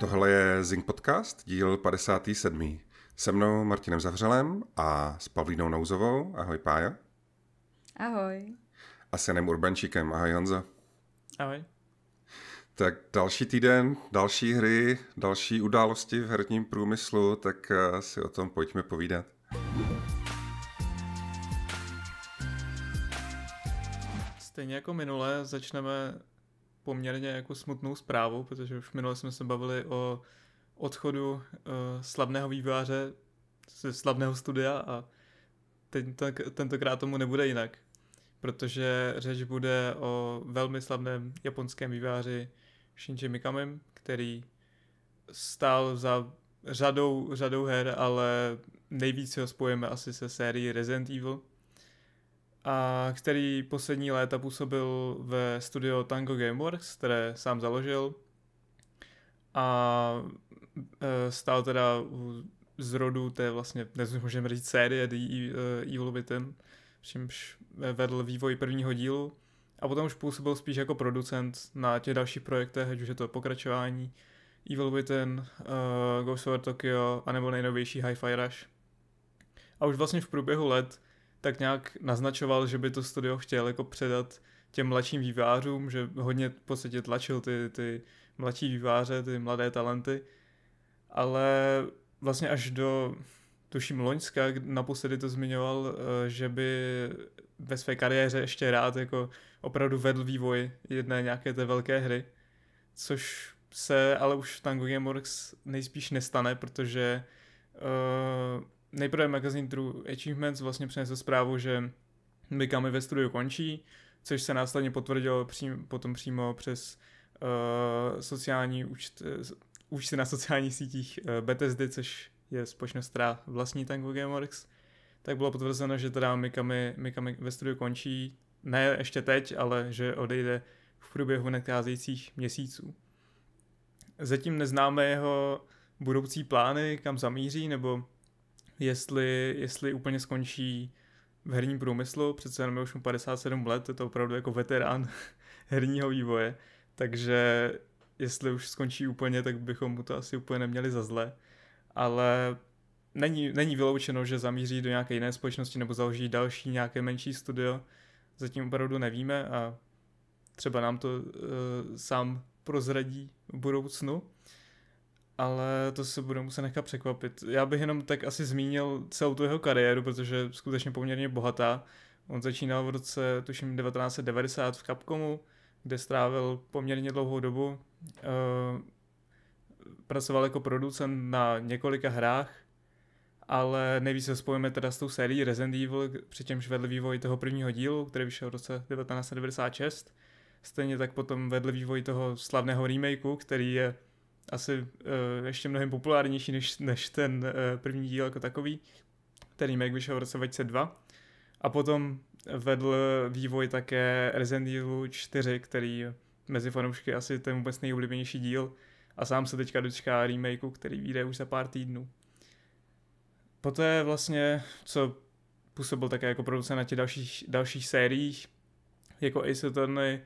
Tohle je Zing Podcast, díl 57. Se mnou Martinem Zavřelem a s Pavlínou Nouzovou. Ahoj Pája. Ahoj. A s Janem Urbančíkem. Ahoj Honzo. Ahoj. Tak další týden, další hry, další události v herním průmyslu, tak eh, si o tom pojďme povídat. Stejně jako minule začneme poměrně jako smutnou zprávu, protože už minule jsme se bavili o odchodu uh, slavného výváře ze slavného studia a ten, tentokrát tomu nebude jinak, protože řeč bude o velmi slavném japonském výváři Shinji Mikami, který stál za řadou, řadou her, ale nejvíc ho spojíme asi se sérií Resident Evil, a který poslední léta působil ve studio Tango Gameworks, které sám založil a e, stál teda u zrodu té vlastně, dnes můžeme říct série The e, e, Evil Within, čímž vedl vývoj prvního dílu a potom už působil spíš jako producent na těch dalších projektech, ať už je to pokračování Evil Within, uh, Ghost Over Tokyo, anebo nejnovější Hi-Fi Rush. A už vlastně v průběhu let tak nějak naznačoval, že by to studio chtěl jako předat těm mladším vývářům, že hodně v podstatě tlačil ty, ty mladší výváře, ty mladé talenty, ale vlastně až do, tuším, Loňska, naposledy to zmiňoval, eh, že by ve své kariéře ještě rád jako opravdu vedl vývoj jedné nějaké té velké hry, což se ale už v Tango Gameworks nejspíš nestane, protože uh, nejprve magazín True Achievements vlastně přinesl zprávu, že Mikami ve studiu končí, což se následně potvrdilo přím, potom přímo přes uh, sociální účt, uh, účty na sociálních sítích uh, Bethesdy, což je společnost, která vlastní Tango Gameworks, tak bylo potvrzeno, že teda Mikami, Mikami ve studiu končí, ne ještě teď, ale že odejde v průběhu nadcházejících měsíců. Zatím neznáme jeho budoucí plány, kam zamíří, nebo jestli, jestli úplně skončí v herním průmyslu, přece jenom je už mu 57 let, je to opravdu jako veterán herního vývoje, takže jestli už skončí úplně, tak bychom mu to asi úplně neměli za zle, ale není, není vyloučeno, že zamíří do nějaké jiné společnosti nebo založí další nějaké menší studio, zatím opravdu nevíme a třeba nám to uh, sám prozradí v budoucnu ale to se bude muset nechat překvapit. Já bych jenom tak asi zmínil celou tu jeho kariéru, protože je skutečně poměrně bohatá. On začínal v roce, tuším, 1990 v Capcomu, kde strávil poměrně dlouhou dobu. Eh, pracoval jako producent na několika hrách, ale nejvíc se spojíme teda s tou sérií Resident Evil, přičemž vedl vývoj toho prvního dílu, který vyšel v roce 1996. Stejně tak potom vedl vývoj toho slavného remakeu, který je asi uh, ještě mnohem populárnější než, než ten uh, první díl jako takový. který remake vyšel v roce 2002. A potom vedl vývoj také Resident Evil 4, který mezi fanoušky asi ten vůbec nejoblíbenější díl a sám se teďka dočká remakeu, který vyjde už za pár týdnů. Poté vlastně, co působil také jako producent na těch dalších, dalších sériích, jako Ace Attorney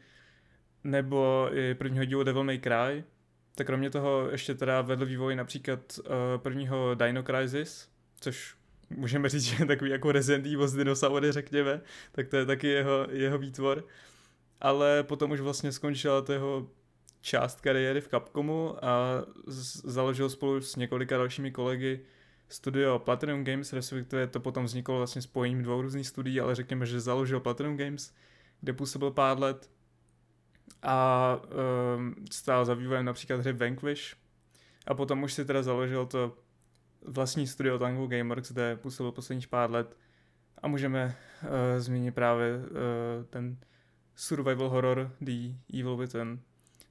nebo i prvního dílu Devil May Cry, tak kromě toho ještě teda vedl vývoj například uh, prvního Dino Crisis, což můžeme říct, že je takový jako Resident Evil s dinosaury, řekněme, tak to je taky jeho, jeho výtvor. Ale potom už vlastně skončila to jeho část kariéry v Capcomu a založil spolu s několika dalšími kolegy studio Platinum Games, respektive to potom vzniklo vlastně spojením dvou různých studií, ale řekněme, že založil Platinum Games, kde působil pár let a um, stál za vývojem například hry Vanquish a potom už si teda založil to vlastní studio Tango Gameworks, kde působil posledních pár let a můžeme uh, zmínit právě uh, ten survival horror The Evil Within.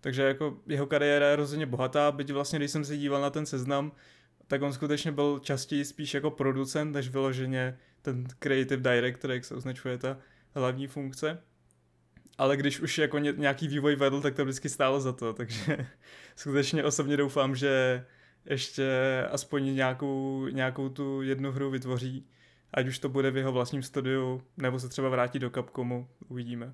Takže jako jeho kariéra je rozhodně bohatá, byť vlastně když jsem se díval na ten seznam, tak on skutečně byl častěji spíš jako producent, než vyloženě ten creative director, jak se označuje ta hlavní funkce ale když už jako nějaký vývoj vedl, tak to vždycky stálo za to, takže skutečně osobně doufám, že ještě aspoň nějakou, nějakou tu jednu hru vytvoří, ať už to bude v jeho vlastním studiu, nebo se třeba vrátí do Capcomu, uvidíme.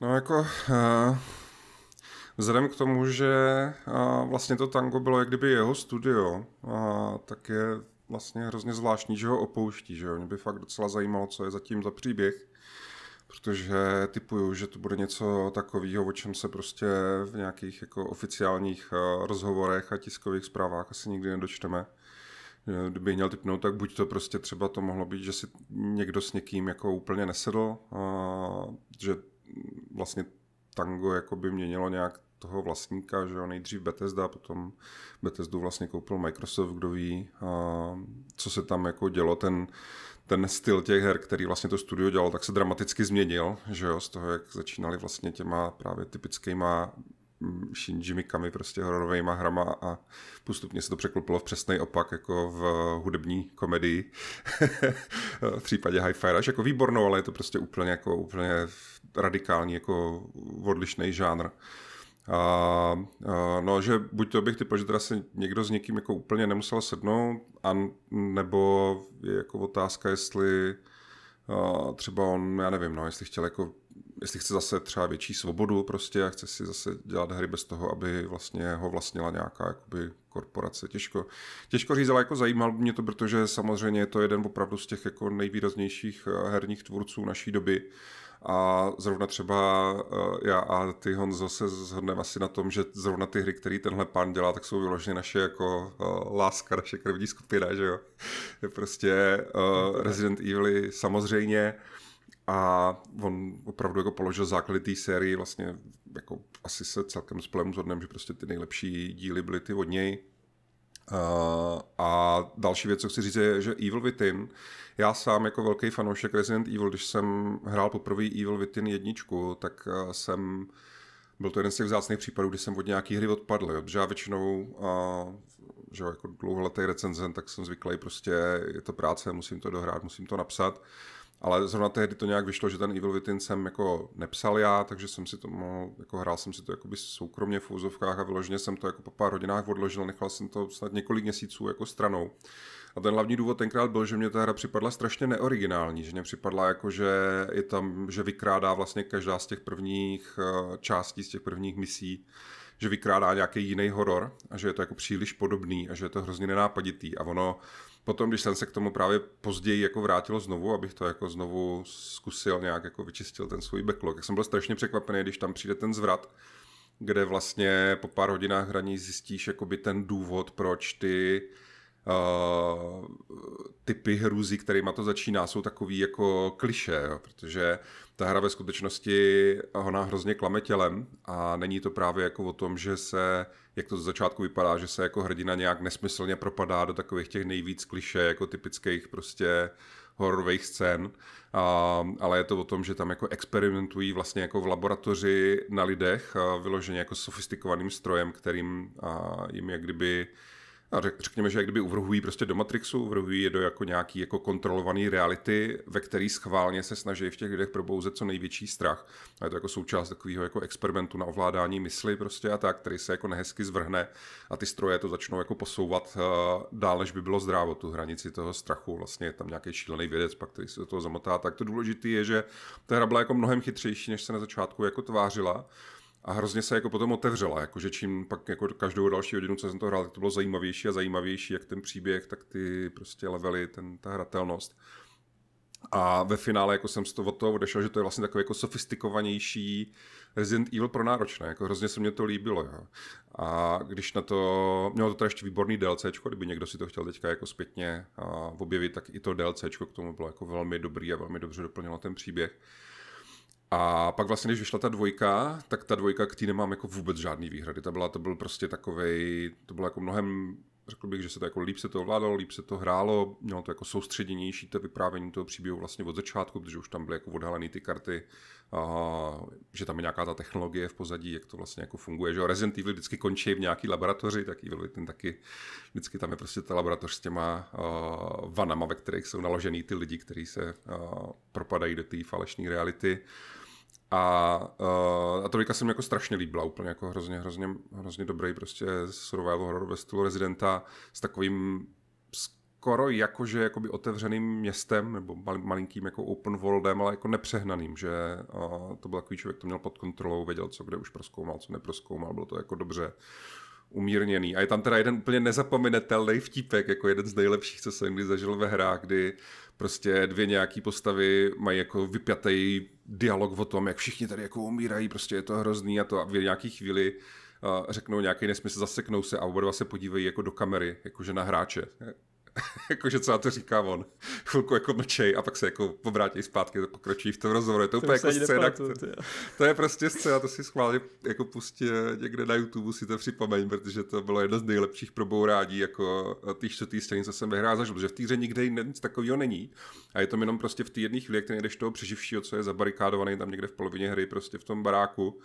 No jako, uh, vzhledem k tomu, že uh, vlastně to tango bylo jak kdyby jeho studio, uh, tak je vlastně hrozně zvláštní, že ho opouští, že jo. Mě by fakt docela zajímalo, co je zatím za příběh, protože typuju, že to bude něco takového, o čem se prostě v nějakých jako oficiálních eh, rozhovorech a tiskových zprávách asi nikdy nedočteme eh, Kdyby měl typnout, tak buď to prostě třeba to mohlo být, že si někdo s někým jako úplně nesedl, a eh, že vlastně tango jako by měnilo nějak toho vlastníka, že jo, nejdřív Bethesda, potom Bethesdu vlastně koupil Microsoft, kdo ví, a co se tam jako dělo, ten, ten styl těch her, který vlastně to studio dělal, tak se dramaticky změnil, že jo, z toho, jak začínali vlastně těma právě typickýma mm, Shinji Mikami prostě hororovými hrama a postupně se to překlopilo v přesný opak jako v hudební komedii v případě Hi-Fi Rush jako výbornou, ale je to prostě úplně jako úplně radikální jako odlišný žánr. A, a, no, že buď to bych typoval, že teda se někdo s někým jako úplně nemusel sednout, a nebo je jako otázka, jestli a, třeba on, já nevím, no, jestli chtěl jako jestli chce zase třeba větší svobodu prostě a chce si zase dělat hry bez toho, aby vlastně ho vlastnila nějaká jakoby, korporace. Těžko, těžko říct, ale jako zajímal mě to, protože samozřejmě je to jeden opravdu z těch jako nejvýraznějších eh, herních tvůrců naší doby. A zrovna třeba eh, já a ty Honzo se zhodneme asi na tom, že zrovna ty hry, které tenhle pán dělá, tak jsou vyloženě naše jako eh, láska, naše krvní skupina, že jo. prostě uh, Resident Evil samozřejmě. Uh, a on opravdu jako položil základy té série, vlastně jako asi se celkem plem zhodneme, že prostě ty nejlepší díly byly ty od něj. Uh, a další věc, co chci říct, je, že Evil Within, já sám jako velký fanoušek Resident Evil, když jsem hrál poprvé Evil Within jedničku, tak uh, jsem, byl to jeden z těch vzácných případů, kdy jsem od nějaký hry odpadl, jo, protože já většinou, uh, že jako dlouholetý recenzent, tak jsem zvyklý prostě, je to práce, musím to dohrát, musím to napsat. Uh, ale zrovna tehdy to nějak vyšlo, že ten Evil Within jsem jako nepsal já, takže jsem si to mohl, jako hrál jsem si to jakoby soukromně v úzovkách a vyloženě jsem to jako po pár hodinách odložil, nechal jsem to snad několik měsíců jako stranou. A ten hlavní důvod tenkrát byl, že mě ta hra připadla strašně neoriginální, že mě připadla jako, že je tam, že vykrádá vlastně každá z těch prvních eh, částí, z těch prvních misí, že vykrádá nějaký jiný horor a že je to jako příliš podobný a že je to hrozně nenápaditý a ono potom, když jsem se k tomu právě později jako vrátilo znovu, abych to jako znovu zkusil nějak jako vyčistil ten svůj backlog, tak jsem byl strašně překvapený, když tam přijde ten zvrat, kde vlastně po pár hodinách hraní zjistíš jakoby ten důvod, proč ty uh, typy hrůzy, má to začíná, jsou takový jako kliše, jo, protože ta hra ve skutečnosti ona hrozně klame tělem a není to právě jako o tom, že se jak to z začátku vypadá, že se jako hrdina nějak nesmyslně propadá do takových těch nejvíc kliše, jako typických prostě hororových scén, a, ale je to o tom, že tam jako experimentují vlastně jako v laboratoři na lidech, a vyloženě jako sofistikovaným strojem, kterým a, jim jak kdyby a řekněme, že jak kdyby uvrhují prostě do Matrixu, uvrhují je do jako nějaký jako kontrolovaný reality, ve který schválně se snaží v těch lidech probouzet co největší strach. A je to jako součást takového jako experimentu na ovládání mysli prostě a tak, který se jako nehezky zvrhne a ty stroje to začnou jako posouvat eh, dál, než by bylo zdrávo tu hranici toho strachu. Vlastně je tam nějaký šílený vědec, pak který se do toho zamotá. Tak to důležité je, že ta hra byla jako mnohem chytřejší, než se na začátku jako tvářila a hrozně se jako potom otevřela, jakože čím pak jako každou další hodinu, co jsem to hrál, tak to bylo zajímavější a zajímavější, jak ten příběh, tak ty prostě levely, ten, ta hratelnost. A ve finále jako jsem z toho, od toho odešel, že to je vlastně takový jako sofistikovanější Resident Evil pro náročné. Jako hrozně se mě to líbilo. Jo. A když na to, mělo to teda ještě výborný DLCčko, kdyby někdo si to chtěl teďka jako zpětně objevit, tak i to DLCčko k tomu bylo jako velmi dobrý a velmi dobře doplnilo ten příběh. A pak vlastně, když vyšla ta dvojka, tak ta dvojka k tý nemám jako vůbec žádný výhrady. Ta byla, to byl prostě takovej, to bylo jako mnohem, řekl bych, že se to jako líp se to ovládalo, líp se to hrálo, mělo to jako soustředěnější to vyprávění toho příběhu vlastně od začátku, protože už tam byly jako odhalené ty karty, a, že tam je nějaká ta technologie v pozadí, jak to vlastně jako funguje, že Resident Evil vždycky končí v nějaký laboratoři, tak Evil ten taky, vždycky tam je prostě ta laboratoř s těma a, vanama, ve kterých jsou naložený ty lidi, kteří se a, propadají do té falešné reality. A, uh, a trojka se mi jako strašně líbila, úplně jako hrozně, hrozně, hrozně dobrý prostě survival horror ve stylu Residenta s takovým skoro jakože jakoby otevřeným městem nebo mal, malinkým jako open worldem, ale jako nepřehnaným, že uh, to byl takový člověk, to měl pod kontrolou, věděl, co kde už proskoumal, co neproskoumal, bylo to jako dobře umírněný. A je tam teda jeden úplně nezapomenutelný vtípek, jako jeden z nejlepších, co jsem kdy zažil ve hrách, kdy prostě dvě nějaký postavy mají jako vypjatý dialog o tom, jak všichni tady jako umírají, prostě je to hrozný a to a v nějaký chvíli řeknou nějaký nesmysl, zaseknou se a oba dva se podívají jako do kamery, jakože na hráče. jakože co na to říká on. Chvilku jako mlčej a pak se jako obrátí zpátky, to pokročí v tom rozhovoru. Je to, to úplně jako scéna, to, to, je prostě scéna, to si schválně jako pustě někde na YouTube si to připomeň, protože to bylo jedno z nejlepších probourání jako ty čtvrtý scény, co jsem vyhrál zažil, protože v týře nikde nic takového není. A je to jenom prostě v té jedné chvíli, jak ten jdeš toho přeživšího, co je zabarikádovaný tam někde v polovině hry, prostě v tom baráku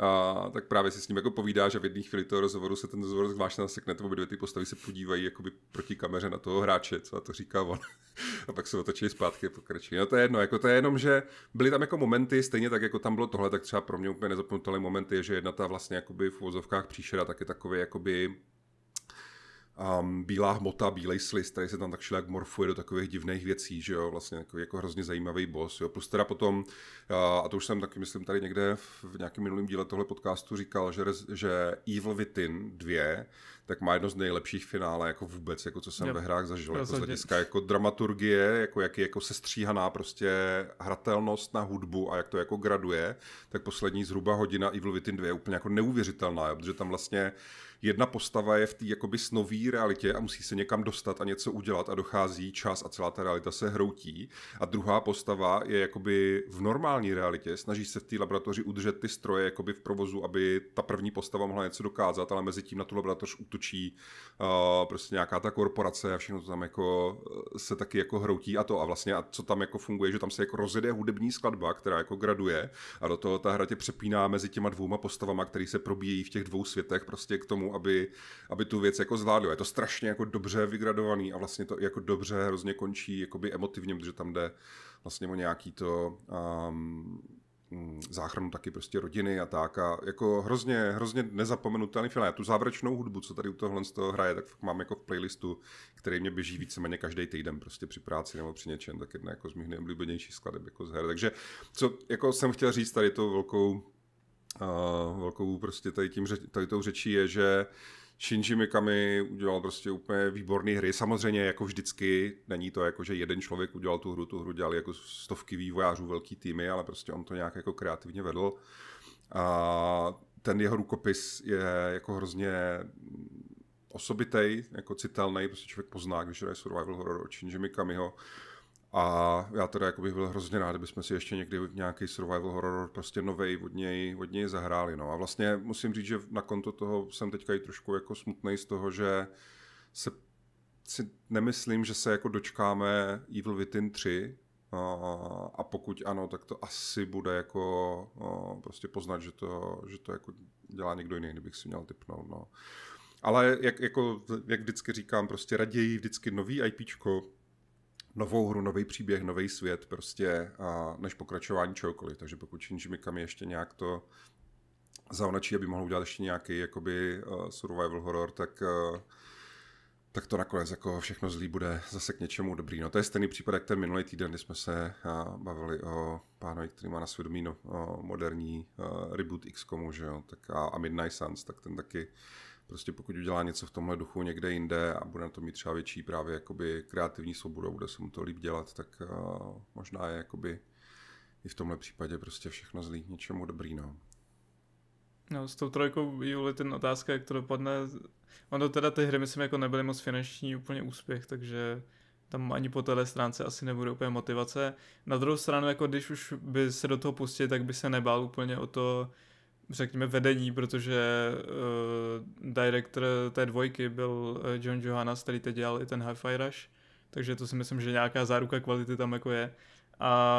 a, tak právě si s ním jako povídá, že v jedné chvíli toho rozhovoru se ten rozhovor zvláště nasekne, obě dvě ty postavy se podívají jakoby proti kameře na toho hráče, co a to říká on. a pak se otočí zpátky a pokračují. No to je jedno, jako to je jenom, že byly tam jako momenty, stejně tak jako tam bylo tohle, tak třeba pro mě úplně nezapomnutelný moment je, že jedna ta vlastně jakoby v vozovkách příšera tak je takový jakoby um, bílá hmota, bílej slis, který se tam tak šilek morfuje do takových divných věcí, že jo, vlastně jako, jako hrozně zajímavý boss, jo, plus teda potom, a to už jsem taky myslím tady někde v nějakém minulém díle tohle podcastu říkal, že, že Evil Within 2 tak má jedno z nejlepších finále jako vůbec, jako co jsem yep. ve hrách zažil. Jako z hlediska jako dramaturgie, jako jak je jako sestříhaná prostě hratelnost na hudbu a jak to jako graduje, tak poslední zhruba hodina Evil Within 2 je úplně jako neuvěřitelná, jo, protože tam vlastně jedna postava je v té jakoby snový realitě a musí se někam dostat a něco udělat a dochází čas a celá ta realita se hroutí. A druhá postava je jakoby v normální realitě, snaží se v té laboratoři udržet ty stroje jakoby v provozu, aby ta první postava mohla něco dokázat, ale mezi tím na tu laboratoř tučí prostě nějaká ta korporace a všechno to tam jako e, se taky jako hroutí a to a vlastně a co tam jako funguje, že tam se jako rozjede hudební skladba, která jako graduje a do toho ta hra tě přepíná mezi těma dvouma postavama, které se probíjí v těch dvou světech prostě k tomu, aby, aby tu věc jako zvládlo. Je to strašně jako dobře vygradovaný a vlastně to jako dobře hrozně končí jakoby emotivně, protože tam jde vlastně o nějaký to um, Mm, záchranu taky prostě rodiny a tak a jako hrozně, hrozně nezapomenutelný film. Já tu závěrečnou hudbu, co tady u tohle z toho hraje, tak mám jako v playlistu, který mě běží víceméně každý týden prostě při práci nebo při něčem, tak jedna jako z mých nejoblíbenějších skladeb jako z her. Takže co jako jsem chtěl říct tady to velkou, uh, velkou prostě tady, tím, tady tou řečí je, že uh, Shinji Mikami udělal prostě úplně výborný hry. Samozřejmě jako vždycky, není to jako, že jeden člověk udělal tu hru, tu hru dělali jako stovky vývojářů, velký týmy, ale prostě on to nějak jako kreativně vedl. A ten jeho rukopis je jako hrozně osobitej, jako citelný, prostě člověk pozná, když je survival horror od Shinji Mikamiho. A já teda jako bych byl hrozně rád, kdybychom si ještě někdy nějaký survival horror prostě novej od něj, od něj zahráli. No. A vlastně musím říct, že na konto toho jsem teďka i trošku jako smutný z toho, že se si nemyslím, že se jako dočkáme Evil Within 3, a pokud ano, tak to asi bude jako no, prostě poznat, že to, že to jako dělá někdo jiný, kdybych si měl typnout. No. Ale jak, jako, jak vždycky říkám, prostě raději vždycky nový IPčko, novou hru, nový příběh, nový svět prostě, a, než pokračování čehokoliv. Takže pokud Shinji Mikami ještě nějak to zaonačí, aby mohl udělat ještě nějaký jakoby uh, survival horror, tak uh, tak to nakonec jako všechno zlý bude zase k něčemu dobrý. No to je stejný případ, jak ten minulý týden, kdy jsme se uh, bavili o pánovi, který má na svědomí no, uh, moderní uh, reboot komu, že jo, tak a, a Midnight Suns, tak ten taky Prostě pokud udělá něco v tomhle duchu někde jinde a bude na to mít třeba větší právě jakoby kreativní svobodu a bude se mu to líp dělat, tak uh, možná je jakoby i v tomhle případě prostě všechno zlí něčemu dobrý. No. No, s tou trojkou Juli ten otázka, jak to dopadne. Ono teda ty hry, myslím, jako nebyly moc finanční úplně úspěch, takže tam ani po téhle stránce asi nebude úplně motivace. Na druhou stranu, jako když už by se do toho pustil, tak by se nebál úplně o to, řekněme, vedení, protože uh, director té dvojky byl eh, John Johannes, který teď dělal i ten Hi-Fi Rush, takže to si myslím, že nějaká záruka kvality tam jako je. A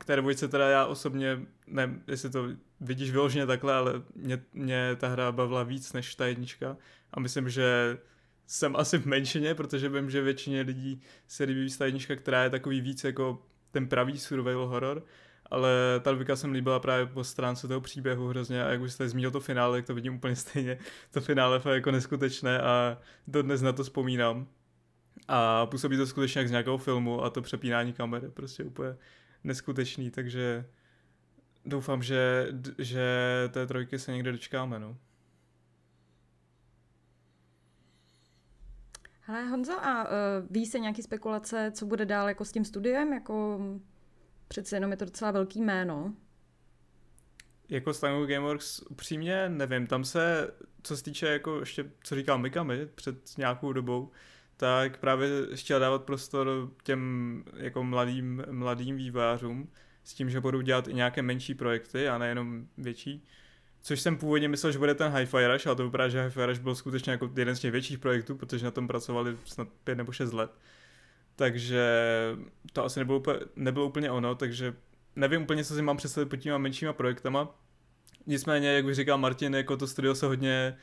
k té dvojce teda já osobně, ne, jestli to vidíš vyloženě takhle, ale mě, mě ta hra bavila víc než ta jednička a myslím, že jsem asi v menšině, protože vím, že většině lidí se líbí ta jednička, která je takový víc jako ten pravý survival horror ale ta dvojka se mi líbila právě po stránce toho příběhu hrozně a jak už jste zmínil to finále, tak to vidím úplně stejně. To finále je jako neskutečné a dnes na to vzpomínám. A působí to skutečně jak z nějakého filmu a to přepínání kamery prostě úplně neskutečný, takže doufám, že, že té trojky se někde dočkáme, no. Ale Honzo, a uh, ví se nějaký spekulace, co bude dál jako s tím studiem, jako Přece jenom je to docela velký jméno. Jako Stangu Gameworks upřímně nevím, tam se, co se týče jako ještě, co říkal Mikami před nějakou dobou, tak právě chtěl dávat prostor těm jako mladým, mladým vývářům s tím, že budou dělat i nějaké menší projekty a nejenom větší. Což jsem původně myslel, že bude ten Hi-Fi Rush, ale to vypadá, že Hi-Fi Rush byl skutečně jako jeden z těch větších projektů, protože na tom pracovali snad pět nebo šest let takže to asi nebylo úplně, nebylo úplně ono, takže nevím úplně, co si mám představit pod těma menšíma projektama. Nicméně, jak bych říkal Martin, jako to studio se hodně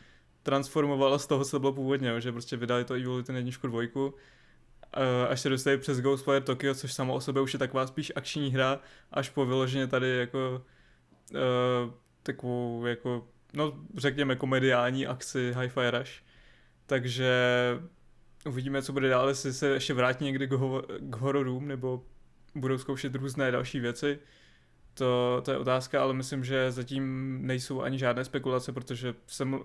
transformovalo z toho, co bylo původně, že prostě vydali to Evil ten jedničku dvojku, až se dostali přes Ghostwire Tokyo, což samo o sobě už je taková spíš akční hra, až po vyloženě tady jako eh, takovou jako, no řekněme komediální akci Hi-Fi Rush. Takže Uvidíme, co bude dál, jestli se ještě vrátí někdy k, ho- k hororům, nebo budou zkoušet různé další věci. To, to je otázka, ale myslím, že zatím nejsou ani žádné spekulace, protože jsem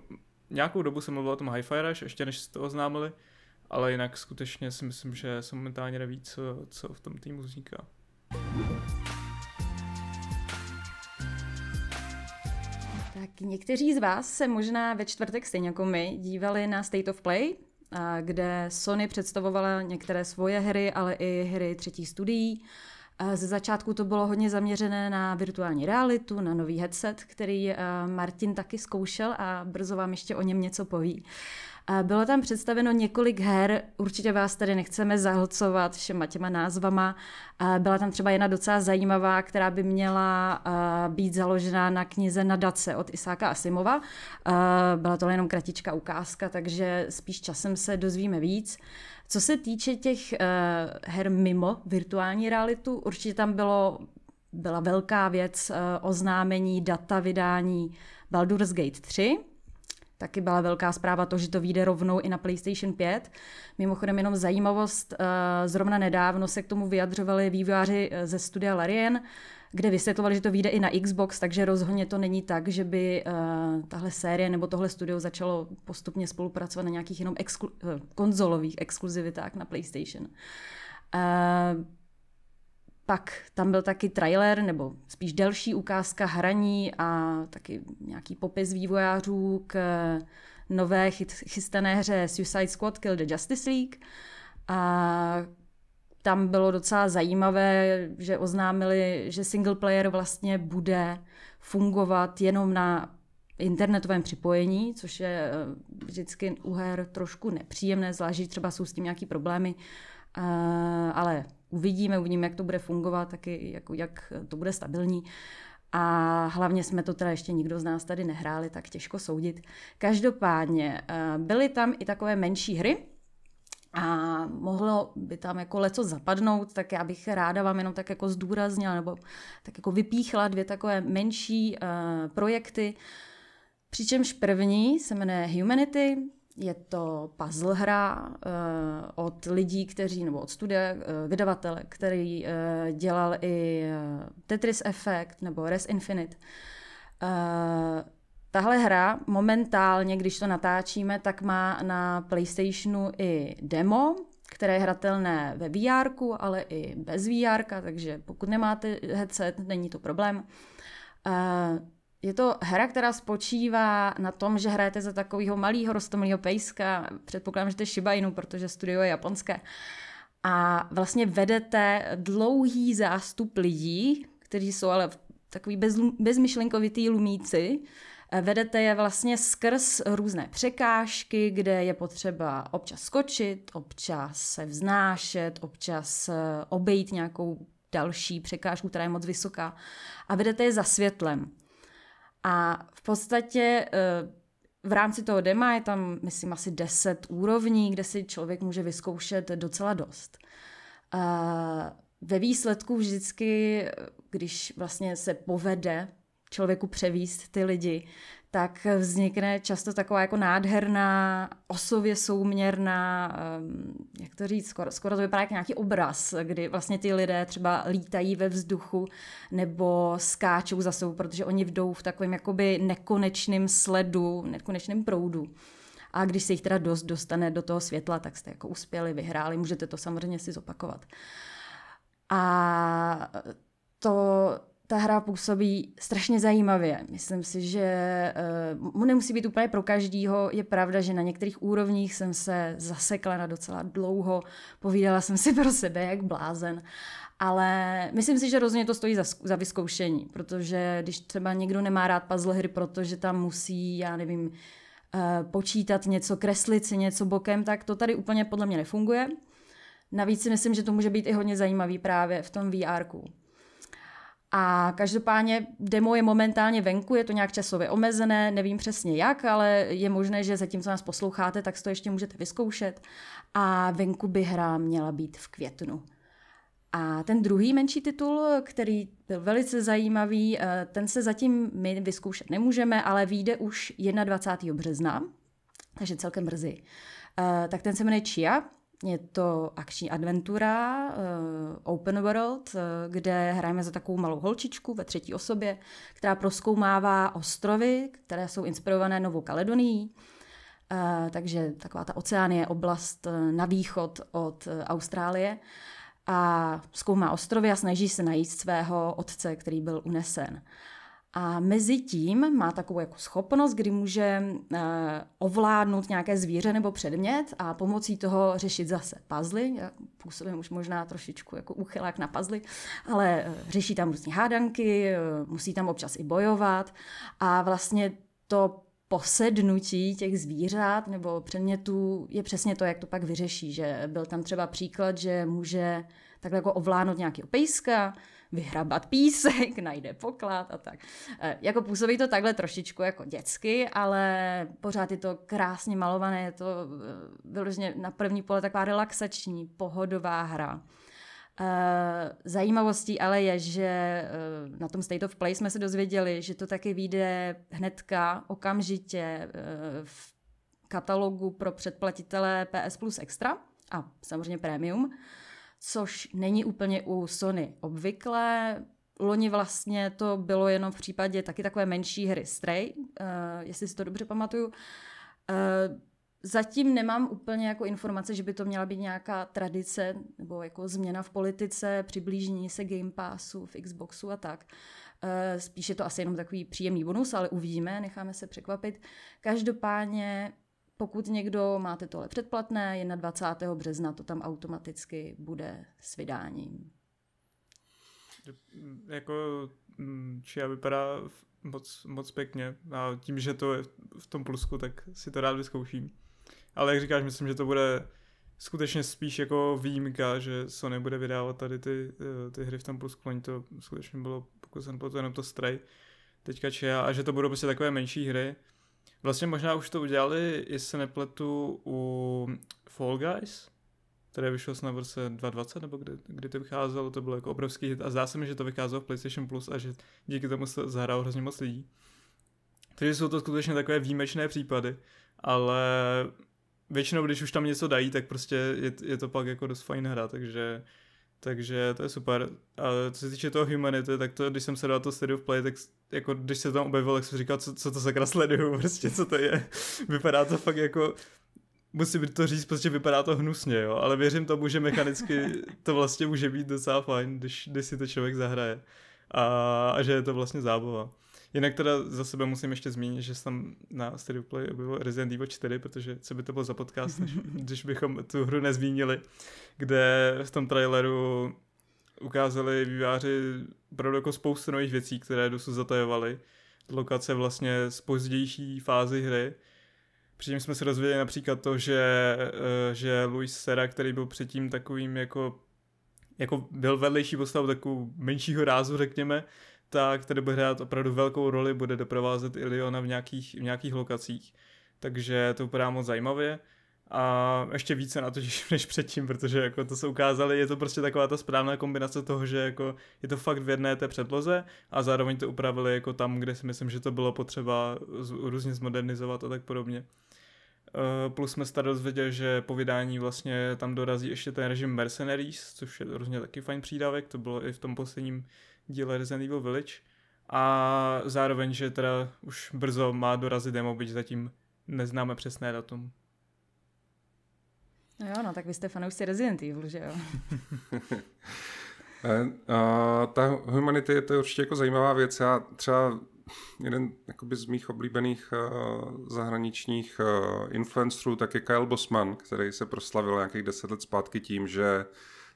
nějakou dobu jsem mluvil o tom High Fire Rush, ještě než to oznámili, ale jinak skutečně si myslím, že se momentálně neví, co, co v tom týmu vzniká. Tak někteří z vás se možná ve čtvrtek stejně jako my dívali na State of Play, kde Sony představovala některé svoje hry, ale i hry třetích studií. Ze začátku to bylo hodně zaměřené na virtuální realitu, na nový headset, který eh, Martin taky zkoušel a brzo vám ještě o něm něco poví. Uh, a bylo tam představeno několik her, určitě vás tady nechceme zahlcovat všema těma názvama. A byla tam třeba jedna docela zajímavá, která by měla být založena na knize Nadace od Isáka Asimova. Byla to jenom kratička ukázka, takže spíš časem se dozvíme víc. Co se týče těch e, her mimo virtuální realitu, určitě tam bylo byla velká věc e, oznámení data vydání Baldur's Gate 3, taky byla velká zpráva to, že to vyjde rovnou i na PlayStation 5. Mimochodem jenom zajímavost, eh, zrovna nedávno se k tomu vyjadřovali vývojáři eh, ze studia Larian, kde vysvětlovali, že to vyjde i na Xbox, takže rozhodně to není tak, že by uh, tahle série nebo tohle studio začalo postupně spolupracovat na nějakých jenom exklu- konzolových exkluzivitách na PlayStation. Uh, pak tam byl taky trailer, nebo spíš delší ukázka hraní a taky nějaký popis vývojářů k nové chystané hře Suicide Squad Kill the Justice League. A tam bylo docela zajímavé, že oznámili, že single player vlastně bude fungovat jenom na internetovém připojení, což je eh, vždycky u her trošku nepříjemné, zvlášť třeba jsou s tím nějaký problémy Eh, ale uvidíme, uvidíme, jak to bude fungovat, taky jak, jak to bude stabilní. A hlavně jsme to teda ještě nikdo z nás tady nehráli, tak těžko soudit. Každopádně eh, byly tam i takové menší hry, a mohlo by tam jako leco zapadnout, tak já bych ráda vám jenom tak jako zdůraznila nebo tak jako vypíchla dvě takové menší uh, projekty, přičemž první se jmenuje Humanity, je to puzzle hra uh, od lidí, kteří, nebo od studia, uh, eh, vydavatele, který uh, dělal i uh, Tetris Effect nebo Res Infinite. Uh, Tahle hra momentálně, když to natáčíme, tak má na PlayStationu i demo, které je hratelné ve VR, ale i bez VR, takže pokud nemáte headset, není to problém. Uh, je to hra, která spočívá na tom, že hrajete za takového malého rostomilého pejska, předpokládám, že to je Shiba Inu, protože studio je japonské, a vlastně vedete dlouhý zástup lidí, kteří jsou ale takový bez, bezmyšlenkovitý lumíci, eh, Vedete je vlastně skrz různé překážky, kde je potřeba občas skočit, občas se vznášet, občas eh, obejít nějakou další překážku, která je moc vysoká. A vedete je za světlem. A v podstatě eh, v rámci toho dema je tam, myslím, asi 10 úrovní, kde si člověk může vyzkoušet docela dost. Ve výsledku vždycky, když vlastně se povede člověku převíst ty lidi, tak vznikne často taková jako nádherná, osově souměrná, ehm, jak to říct, skoro, skoro to vypadá jako nějaký obraz, kdy vlastně ty lidé třeba lítají ve vzduchu nebo skáčou za sebou, protože oni vdou v takovém jakoby nekonečném sledu, nekonečném proudu. A když se jich teda dost dostane do toho světla, tak jste jako uspěli, vyhráli, můžete to samozřejmě si zopakovat. A to ta hra působí strašně zajímavě. Myslím si, že eh, mu nemusí být úplně pro každýho. Je pravda, že na některých úrovních jsem se zasekla na docela dlouho, povídala jsem si pro sebe jak blázen, ale myslím si, že rozhodně to stojí za, za vyzkoušení, protože když třeba někdo nemá rád puzzle hry, protože tam musí, já nevím, eh, počítat něco, kreslit si něco bokem, tak to tady úplně podle mě nefunguje. Navíc si myslím, že to může být i hodně zajímavý právě v tom VR. -ku. A každopádně demo je momentálně venku, je to nějak časově omezené, nevím přesně jak, ale je možné, že co nás posloucháte, tak to ještě můžete vyzkoušet. A venku by hra měla být v květnu. A ten druhý menší titul, který byl velice zajímavý, eh, ten se zatím my vyzkoušet nemůžeme, ale vyjde už 21. března, takže celkem brzy. Eh, tak ten se jmenuje Chia je to akční adventura uh, Open World, uh, kde hrajeme za takovou malou holčičku ve třetí osobě, která proskoumává ostrovy, které jsou inspirované Novou Kaledonií. Uh, takže taková ta oceánie je oblast na východ od Austrálie a zkoumá ostrovy a snaží se najít svého otce, který byl unesen. A mezi tím má takovou jako schopnost, kdy může eh, ovládnout nějaké zvíře nebo předmět a pomocí toho řešit zase puzzly. Já působím už možná trošičku jako uchylák na puzzly, ale eh, řeší tam různé hádanky, eh, musí tam občas i bojovat a vlastně to posednutí těch zvířat nebo předmětů je přesně to, jak to pak vyřeší. Že byl tam třeba příklad, že může takhle jako ovládnout nějakého pejska, vyhrabat písek, najde poklad a tak. E, jako působí to takhle trošičku jako dětsky, ale pořád je to krásně malované, je to eh, vyloženě na první pohled taková relaxační, pohodová hra. Uh, zajímavostí ale je, že uh, na tom State of Play jsme se dozvěděli, že to taky vyjde hnedka, okamžitě uh, v katalogu pro předplatitele PS Plus Extra a samozřejmě Premium což není úplně u Sony obvyklé. Loni vlastně to bylo jenom v případě taky takové menší hry Stray, uh, jestli si to dobře pamatuju. Uh, zatím nemám úplně jako informace, že by to měla být nějaká tradice nebo jako změna v politice, přiblížení se Game Passu v Xboxu a tak. Spíše eh, spíš je to asi jenom takový příjemný bonus, ale uvidíme, necháme se překvapit. Každopádně pokud někdo máte tohle předplatné, je na 20. března to tam automaticky bude s vydáním. Jako Čia mm, vypadá moc, moc pěkně a tím, že to je v tom plusku, tak si to rád vyzkouším. Ale jak říkáš, myslím, že to bude skutečně spíš jako výjimka, že Sony bude vydávat tady ty, eh, ty hry v tom plusku. Oni to skutečně bylo, pokud jsem to jenom to Stray, teďka Čia, a že to budou prostě takové menší hry, Vlastně možná už to udělali, jestli se nepletu, u Fall Guys, které vyšlo snad v roce 2020, nebo kdy, kdy to vycházelo, to bylo jako obrovský hit. A zdá se mi, že to vycházelo v PlayStation Plus a že díky tomu se zahrálo hrozně moc lidí. Takže jsou to skutečně takové výjimečné případy, ale většinou, když už tam něco dají, tak prostě je, je to pak jako dost fajn hra, takže takže to je super. A co se týče toho Humanity, tak to, když jsem se dal to studio v Play, tak jako když se tam objevil, tak jsem říkal, co, co to sakra sleduju, prostě co to je. Vypadá to fakt jako musím to říct, prostě vypadá to hnusně, jo, ale věřím tomu, že mechanicky to vlastně může být docela fajn, když, když si to člověk zahraje a, a že je to vlastně zábava. Jinak teda za sebe musím ještě zmínit, že jsem na Studio Play objevil Resident Evil 4, protože co by to bylo za podcast, než, když bychom tu hru nezmínili, kde v tom traileru ukázali výváři opravdu jako spoustu nových věcí, které dosud zatajovali. Lokace vlastně z pozdější fázy hry. Přičem jsme se dozvěděli například to, že, eh, že Luis Sera, který byl předtím takovým jako jako byl vedlejší postavu takovou menšího rázu, řekněme, tak tady bude hrát opravdu velkou roli, bude doprovázet i Liona v nějakých, v nějakých lokacích. Takže to vypadá moc zajímavě a ještě více na to těším než předtím, protože jako to se ukázali, je to prostě taková ta správná kombinace toho, že jako je to fakt v jedné té předloze a zároveň to upravili jako tam, kde si myslím, že to bylo potřeba z, různě zmodernizovat a tak podobně. Uh, plus jsme se dozvěděli, že po vydání vlastně tam dorazí ještě ten režim Mercenaries, což je různě taky fajn přídavek, to bylo i v tom posledním díle Resident Evil Village a zároveň, že teda už brzo má dorazit demo, byť zatím neznáme přesné datum. No jo, no tak vy jste fanoušci Resident Evil, že jo? Eh, a, ta humanity, to určitě jako zajímavá věc. Já třeba jeden jakoby, z mých oblíbených eh, zahraničních eh, influencerů, tak je Kyle Bosman, který se proslavil nějakých deset let zpátky tím, že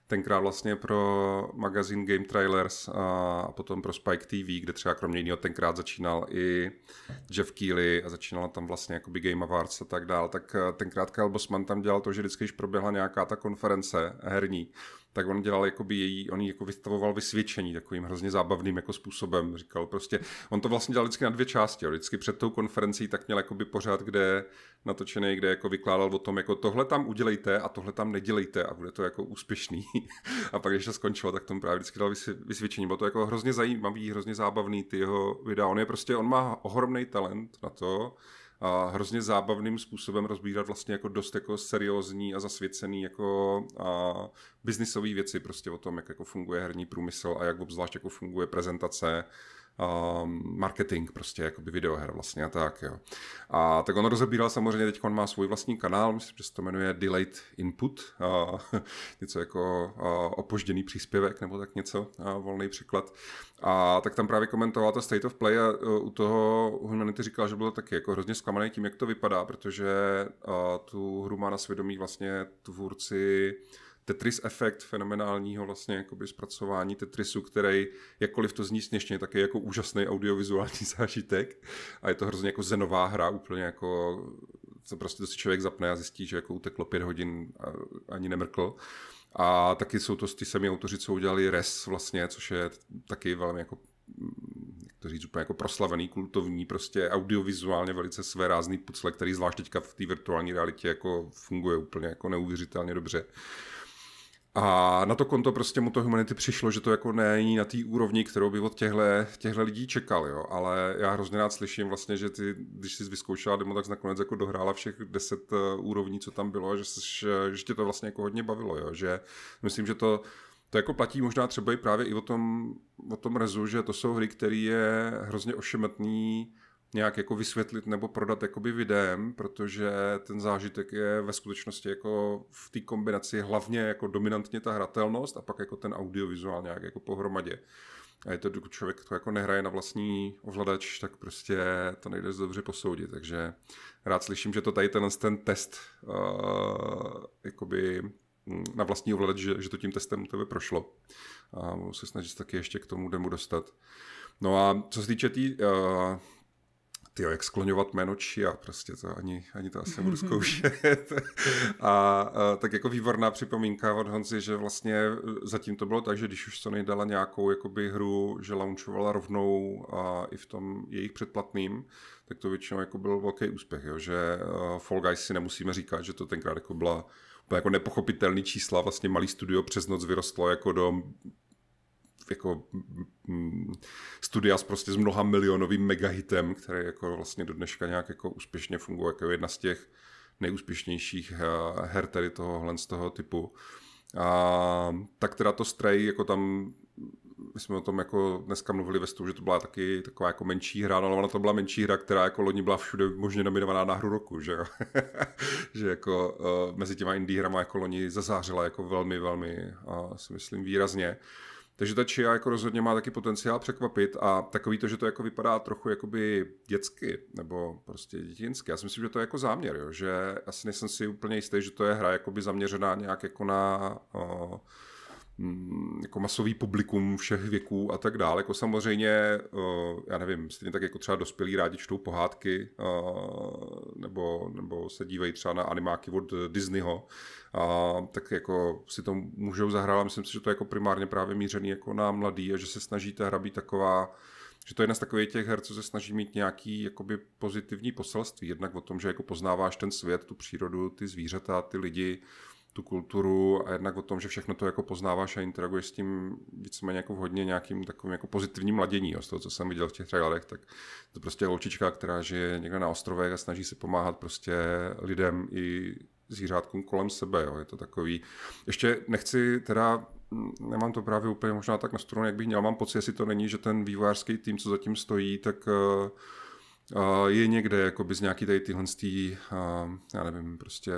tenkrát vlastně pro magazín Game Trailers a potom pro Spike TV, kde třeba kromě jiného tenkrát začínal i Jeff Keely a začínala tam vlastně jakoby Game Awards a tak dál, tak eh, tenkrát Kyle Bosman tam dělal to, že vždycky, když proběhla nějaká ta konference herní, tak on dělal jakoby její, on jí jako vystavoval vysvědčení takovým hrozně zábavným jako způsobem. Říkal prostě, on to vlastně dělal vždycky na dvě části, jo. vždycky před tou konferencí tak měl jakoby pořád, kde natočený, kde jako vykládal o tom, jako tohle tam udělejte a tohle tam nedělejte a bude to jako úspěšný. a pak, když to skončilo, tak tomu právě vždycky dal vysvědčení. Bylo to jako hrozně zajímavý, hrozně zábavný ty jeho videa. On je prostě, on má ohromný talent na to, a hrozně zábavným způsobem rozbírat vlastně jako dost jako seriózní a zasvěcený jako a biznisový věci prostě o tom, jak jako funguje herní průmysl a jak obzvlášť jako funguje prezentace um, marketing prostě, jakoby videoher vlastně a tak, jo. A tak on rozebíral samozřejmě, teď on má svůj vlastní kanál, myslím, že se to jmenuje Delayed Input, a, něco jako a, opožděný příspěvek nebo tak něco, a volný překlad. A tak tam právě komentoval to State of Play a a e, u toho Humanity říkal, že byl taky jako hrozně zklamaný tím, jak to vypadá, protože a, tu hru má na svědomí vlastně tvůrci Tetris efekt fenomenálního vlastně jakoby zpracování Tetrisu, který, jakkoliv to zní směšně, tak je jako úžasný audiovizuální zážitek a je to hrozně jako zenová hra, úplně jako co prostě to si člověk zapne a zjistí, že jako uteklo pět hodin a ani nemrkl. A taky jsou to ty sami autoři, co udělali RES vlastně, což je taky velmi jako jak to říct, úplně jako proslavený, kultovní, prostě audiovizuálně velice své rázný pucle, který zvlášť teďka v té virtuální realitě jako funguje úplně jako neuvěřitelně dobře. A na to konto prostě mu to humanity přišlo, že to jako není na té úrovni, kterou by od těchto lidí čekal, jo. Ale já hrozně rád slyším vlastně, že ty, když jsi vyzkoušela demo, tak jsi nakonec jako dohrála všech deset eh, úrovní, co tam bylo, že, jsi, že tě to vlastně jako hodně bavilo, jo. Že myslím, že to, to jako platí možná třeba i právě i o tom, o tom rezu, že to jsou hry, které je hrozně ošemetný nějak jako vysvětlit nebo prodat jakoby videem, protože ten zážitek je ve skutečnosti jako v té kombinaci hlavně jako dominantně ta hratelnost a pak jako ten audiovizuál nějak jako pohromadě. A je to, dokud člověk to jako nehraje na vlastní ovladač, tak prostě to nejde dobře posoudit. Takže rád slyším, že to tady ten, ten test uh, jakoby mm, na vlastní ovladač, že, že to tím testem tebe prošlo. A budu se snažit taky ještě k tomu demu dostat. No a co se týče té tý, uh, ty jak skloňovat jméno a prostě to ani, ani to asi mhm. budu zkoušet. a, a tak jako výborná připomínka od Honzy, že vlastně e, zatím to bylo tak, že když už Sony dala nějakou jakoby hru, že launchovala rovnou a i v tom jejich předplatným, tak to většinou jako byl velký úspěch, jo? že uh, Fall Guys si nemusíme říkat, že to tenkrát jako byla jako nepochopitelný čísla, vlastně malý studio přes noc vyrostlo jako do jako mm, mm, studia s prostě s mnoha milionovým megahitem, který jako vlastně do dneška nějak jako úspěšně funguje jako jedna z těch nejúspěšnějších eh, her tady tohohle z toho typu. A, tak teda to Stray, jako tam my jsme o tom jako dneska mluvili ve stůl, že to byla taky taková jako menší hra, no, ale ona to byla menší hra, která jako loni byla všude možně nominovaná na hru roku, že že jako uh, mezi těma indie hrama jako loni zazářila jako velmi, velmi, uh, si myslím, výrazně. Uh, takže ta čia jako rozhodně má taky potenciál překvapit a takový to, že to jako vypadá trochu jakoby dětsky nebo prostě dětinsky. Já si myslím, že to je jako záměr, jo? že asi nejsem si úplně jistý, že to je hra jakoby zaměřená nějak jako na... Uh, Mm, jako masový publikum všech věků a tak dále. Jako samozřejmě, eh, já nevím, stejně tak jako třeba dospělí rádi čtou pohádky eh, nebo, nebo se dívají třeba na animáky od Disneyho, a, tak jako si to můžou zahrát. Myslím si, že to je jako primárně právě mířený jako na mladý a že se snaží ta hra být taková že to je jedna z takových těch her, co se snaží mít nějaký jakoby, pozitivní poselství. Jednak o tom, že jako poznáváš ten svět, tu přírodu, ty zvířata, ty lidi, tu kulturu a jednak o tom, že všechno to jako poznáváš a interaguješ s tím víceméně jako hodně nějakým takovým jako pozitivním ladění. Jo. Z toho, co jsem viděl v těch trailerech, tak to prostě je holčička, která žije někde na ostrově a snaží se pomáhat prostě lidem i zvířátkům kolem sebe. Jo. Je to takový... Ještě nechci teda mm, nemám to právě úplně možná tak na strunu, jak bych měl. Mám pocit, jestli to není, že ten vývojářský tým, co zatím stojí, tak uh, je někde jakoby z nějaký tady tyhle stý, já nevím, prostě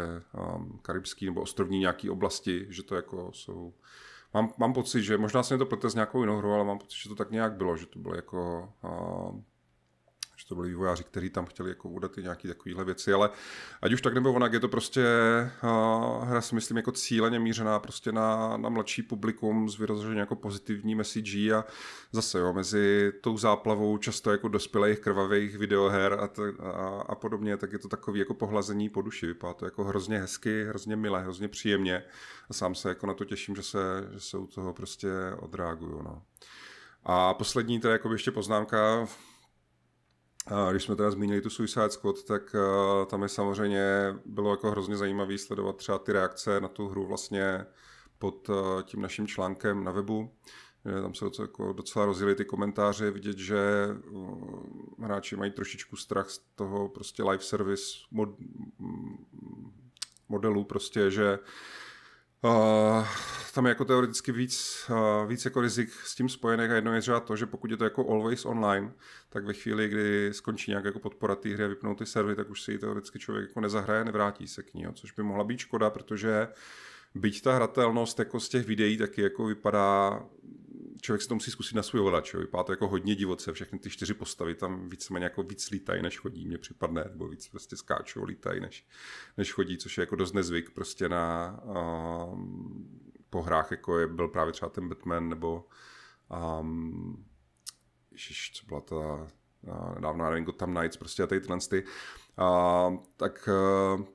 karibský nebo ostrovní nějaký oblasti, že to jako jsou Mám, mám pocit, že možná se mi to plete s nějakou jinou hrou, ale mám pocit, že to tak nějak bylo, že to bylo jako uh, to byli vývojáři, kteří tam chtěli jako udat i nějaké takovéhle věci, ale ať už tak nebo onak, je to prostě uh, hra si myslím jako cíleně mířená prostě na, na mladší publikum s vyražením jako pozitivní message a zase jo, mezi tou záplavou často jako dospělých krvavých videoher a, t- a, a podobně, tak je to takový jako pohlazení po duši, vypadá to jako hrozně hezky, hrozně milé, hrozně příjemně a sám se jako na to těším, že se, že se u toho prostě odreaguju, no. A poslední teda jako ještě poznámka, a když jsme teda zmínili tu Suicide Squad, tak eh, tam je samozřejmě bylo jako hrozně zajímavý sledovat třeba ty reakce na tu hru vlastně pod eh, tím naším článkem na webu. Eh, tam se docela, jako, docela rozjeli ty komentáře, vidět, že hráči mají trošičku strach z toho prostě live service mod, modelu, prostě, že Uh, tam je jako teoreticky víc, uh, víc jako rizik s tím spojených a jedno je třeba to, že pokud je to jako always online, tak ve chvíli, kdy skončí nějak jako podpora té hry a vypnou ty servery, tak už si ji teoreticky člověk jako nezahraje, nevrátí se k ní, jo, což by mohla být škoda, protože byť ta hratelnost jako z těch videí taky jako vypadá člověk se to musí zkusit na svůj volač. Vypadá to jako hodně divoce, všechny ty čtyři postavy tam víceméně jako víc lítají, než chodí, mě připadne, nebo víc prostě skáčou, lítají, než, než chodí, což je jako dost nezvyk prostě na um, po hrách, jako je, byl právě třeba ten Batman, nebo um, ježiš, co byla ta, uh, nedávno, nevím, Gotham Knights, prostě a tady tyhle ty, uh, tak uh,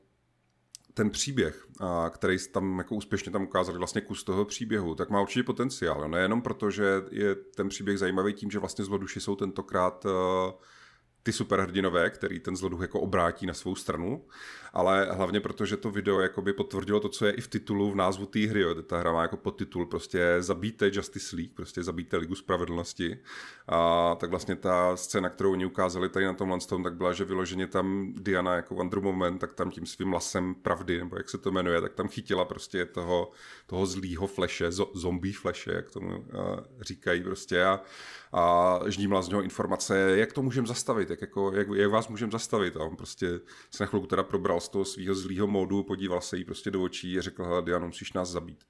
ten příběh, který který tam jako úspěšně tam ukázali vlastně kus toho příběhu, tak má určitě potenciál. Nejenom proto, že je ten příběh zajímavý tím, že vlastně zloduši jsou tentokrát eh, ty superhrdinové, který ten zloduch jako obrátí na svou stranu, ale hlavně proto, že to video jakoby potvrdilo to, co je i v titulu, v názvu té hry, jo. ta hra má jako podtitul prostě Zabijte Justice League, prostě Zabijte Ligu Spravedlnosti a tak vlastně ta scéna, kterou oni ukázali tady na tom Landstone, tak byla, že vyloženě tam Diana jako Wonder Woman, tak tam tím svým lasem pravdy, nebo jak se to jmenuje, tak tam chytila prostě toho, toho zlýho fleše, zo, zombie fleše, jak tomu a, eh, říkají prostě a, a žnímla z něho informace, jak to můžeme zastavit, jak, jako, jak, jak vás můžeme zastavit a on prostě se na chvilku teda probral z toho svého zlého módu, podíval se jí prostě do očí a řekl, hele Diana, musíš nás zabít.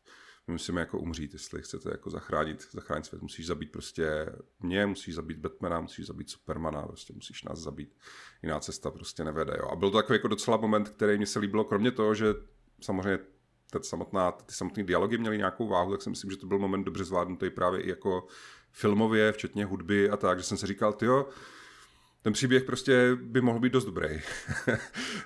My musíme jako umřít, jestli chcete jako zachránit, zachránit svět. Musíš zabít prostě mě, musíš zabít Batmana, musíš zabít Supermana, prostě musíš nás zabít. Jiná cesta prostě nevede. Jo. A byl to takový jako docela moment, který mi se líbilo, kromě toho, že samozřejmě ta samotná, ty samotné dialogy měly nějakou váhu, tak si myslím, že to byl moment dobře zvládnutý právě i jako filmově, včetně hudby a tak, že jsem se říkal, ty jo, ten příběh prostě by mohl být dost dobrý.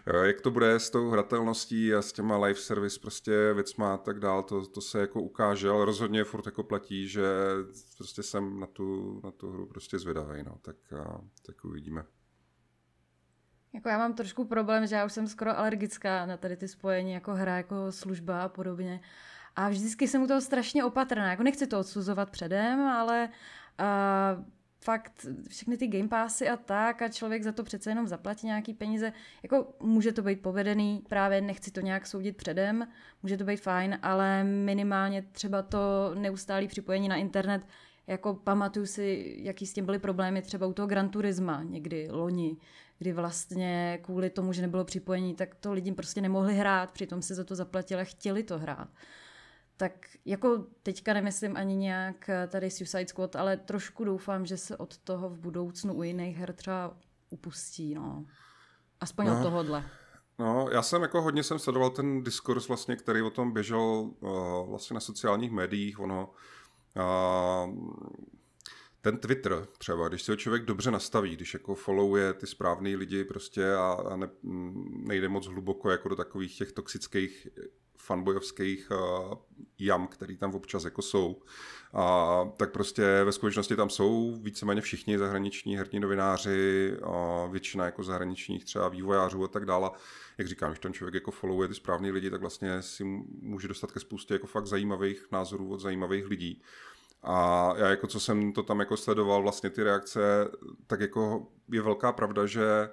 Jak to bude s tou hratelností a s těma live service prostě věcma a tak dál, to, to se jako ukáže, ale rozhodně furt jako platí, že prostě jsem na tu, na tu hru prostě zvědavý, no, tak, a, tak uvidíme. Jako já mám trošku problém, že já už jsem skoro alergická na tady ty spojení, jako hra, jako služba a podobně. A vždycky jsem u toho strašně opatrná, jako nechci to odsuzovat předem, ale uh, fakt všechny ty Game Passy a tak a člověk za to přece jenom zaplatí nějaký peníze. Jako může to být povedený, právě nechci to nějak soudit předem, může to být fajn, ale minimálně třeba to neustálý připojení na internet, jako pamatuju si, jaký s tím byly problémy třeba u toho Gran Turisma někdy, loni, kdy vlastně kvůli tomu, že nebylo připojení, tak to lidi prostě nemohli hrát, přitom si za to zaplatili a chtěli to hrát tak jako teďka nemyslím ani nějak eh, tady Suicide Squad, ale trošku doufám, že se od toho v budoucnu u jiných her třeba upustí, no. Aspoň no. od tohohle. No, já jsem jako hodně jsem sledoval ten diskurs vlastně, který o tom běžel uh, vlastně na sociálních médiích, ono uh, ten Twitter třeba, když si ho člověk dobře nastaví, když jako followuje ty správné lidi prostě a, a ne, nejde moc hluboko jako do takových těch toxických fanbojovských uh, jam, který tam občas jako jsou, a, tak prostě ve skutečnosti tam jsou víceméně všichni zahraniční herní novináři, a většina jako zahraničních třeba vývojářů a tak dále. Jak říkám, když ten člověk jako followuje ty správný lidi, tak vlastně si může dostat ke spoustě jako fakt zajímavých názorů od zajímavých lidí. A já jako co jsem to tam jako sledoval, vlastně ty reakce, tak jako je velká pravda, že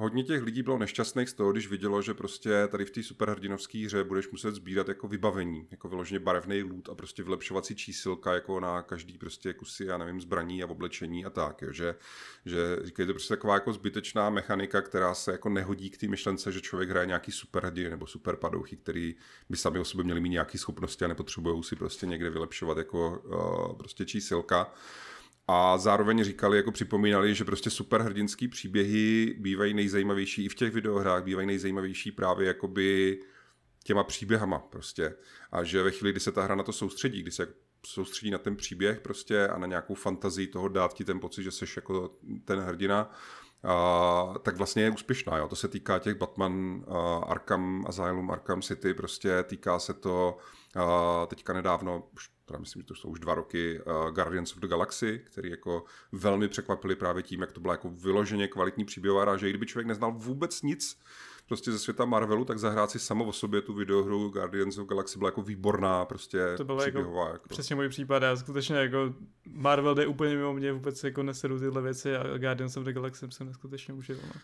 hodně těch lidí bylo nešťastných z toho, když vidělo, že prostě tady v té superhrdinovské hře budeš muset sbírat jako vybavení, jako vyloženě barevný lůd a prostě vylepšovací čísilka jako na každý prostě kusy, já nevím, zbraní a oblečení a tak, jo, že, že říkají, to prostě taková jako zbytečná mechanika, která se jako nehodí k té myšlence, že člověk hraje nějaký superhrdiny nebo superpadouchy, který by sami o sobě měli mít nějaké schopnosti a nepotřebují si prostě někde vylepšovat jako uh, prostě čísilka a zároveň říkali, jako připomínali, že prostě superhrdinský příběhy bývají nejzajímavější i v těch videohrách, bývají nejzajímavější právě jakoby těma příběhama prostě. A že ve chvíli, kdy se ta hra na to soustředí, kdy se soustředí na ten příběh prostě a na nějakou fantazii toho dát ti ten pocit, že jsi jako ten hrdina, a, tak vlastně je úspěšná. Jo. To se týká těch Batman, uh, Arkham Asylum, Arkham City, prostě týká se to uh, teďka nedávno, už teda myslím, že to jsou už dva roky, uh, Guardians of the Galaxy, který jako velmi překvapili právě tím, jak to byla jako vyloženě kvalitní příběhová že i kdyby člověk neznal vůbec nic prostě ze světa Marvelu, tak zahrát si samo o sobě tu videohru Guardians of Galaxy byla jako výborná, prostě to byla jako příběhová. Jako, jako, Přesně můj případ, já skutečně jako Marvel jde úplně mimo mě, vůbec jako nesedu tyhle věci a Guardians of the Galaxy jsem neskutečně užil. No.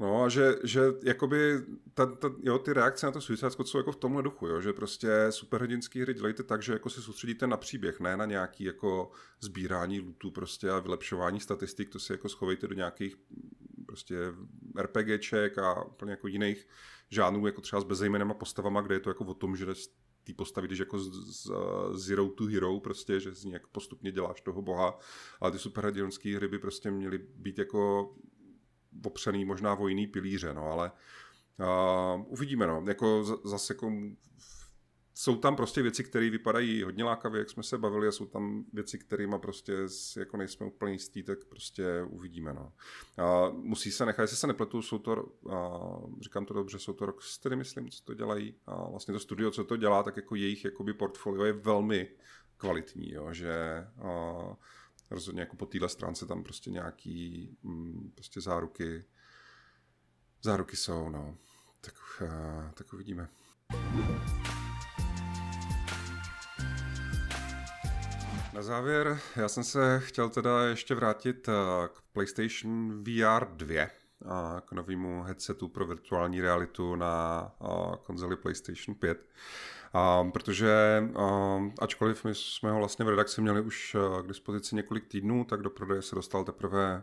No a že, že jakoby ta, ta, jo, ty reakce na to suicide jsou jako v tomhle duchu, jo, že prostě superhrdinský hry dělejte tak, že jako se soustředíte na příběh, ne na nějaký jako sbírání lutů prostě a vylepšování statistik, to si jako schovejte do nějakých prostě RPGček a úplně jako jiných žánů, jako třeba s bezejmenema postavama, kde je to jako o tom, že ty postavy, když jako z, z, zero to hero, prostě, že z ní jako postupně děláš toho boha, ale ty superhrdinské hry by prostě měly být jako opřený možná o jiný pilíře, no ale uh, uvidíme, no, jako z, zase jako jsou tam prostě věci, které vypadají hodně lákavě, jak jsme se bavili, a jsou tam věci, kterými prostě jako nejsme úplně jistí, tak prostě uvidíme. No. A musí se nechat, jestli se nepletu, jsou to, a říkám to dobře, jsou to rok Rocksteady, myslím, co to dělají. A vlastně to studio, co to dělá, tak jako jejich jakoby portfolio je velmi kvalitní, jo, že a, rozhodně jako po téhle stránce tam prostě nějaký mm, prostě záruky, záruky jsou, no. Tak, uh, tak uvidíme. Na závěr, já jsem se chtěl teda ještě vrátit eh, k PlayStation VR 2 a k novému headsetu pro virtuální realitu na eh, konzoli PlayStation 5. A protože ačkoliv my jsme ho vlastně v redakci měli už e, k dispozici několik týdnů, tak do prodeje se dostal teprve e,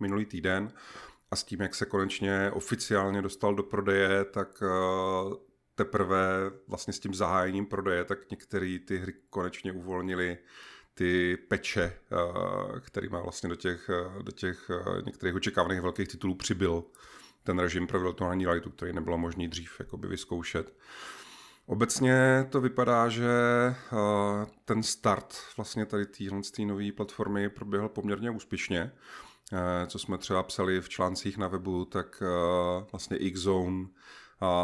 minulý týden. A s tím, jak se konečně oficiálně dostal do prodeje, tak e, teprve vlastně s tím zahájením prodeje, tak některé ty hry konečně uvolnili ty peče, který má vlastně do těch, do těch některých očekávaných velkých titulů přibyl ten režim pro virtuální realitu, který nebylo možný dřív jakoby vyzkoušet. Obecně to vypadá, že eh, ten start vlastně tady téhle nové platformy proběhl poměrně úspěšně. Eh, co jsme třeba psali v článcích na webu, tak eh, vlastně Xzone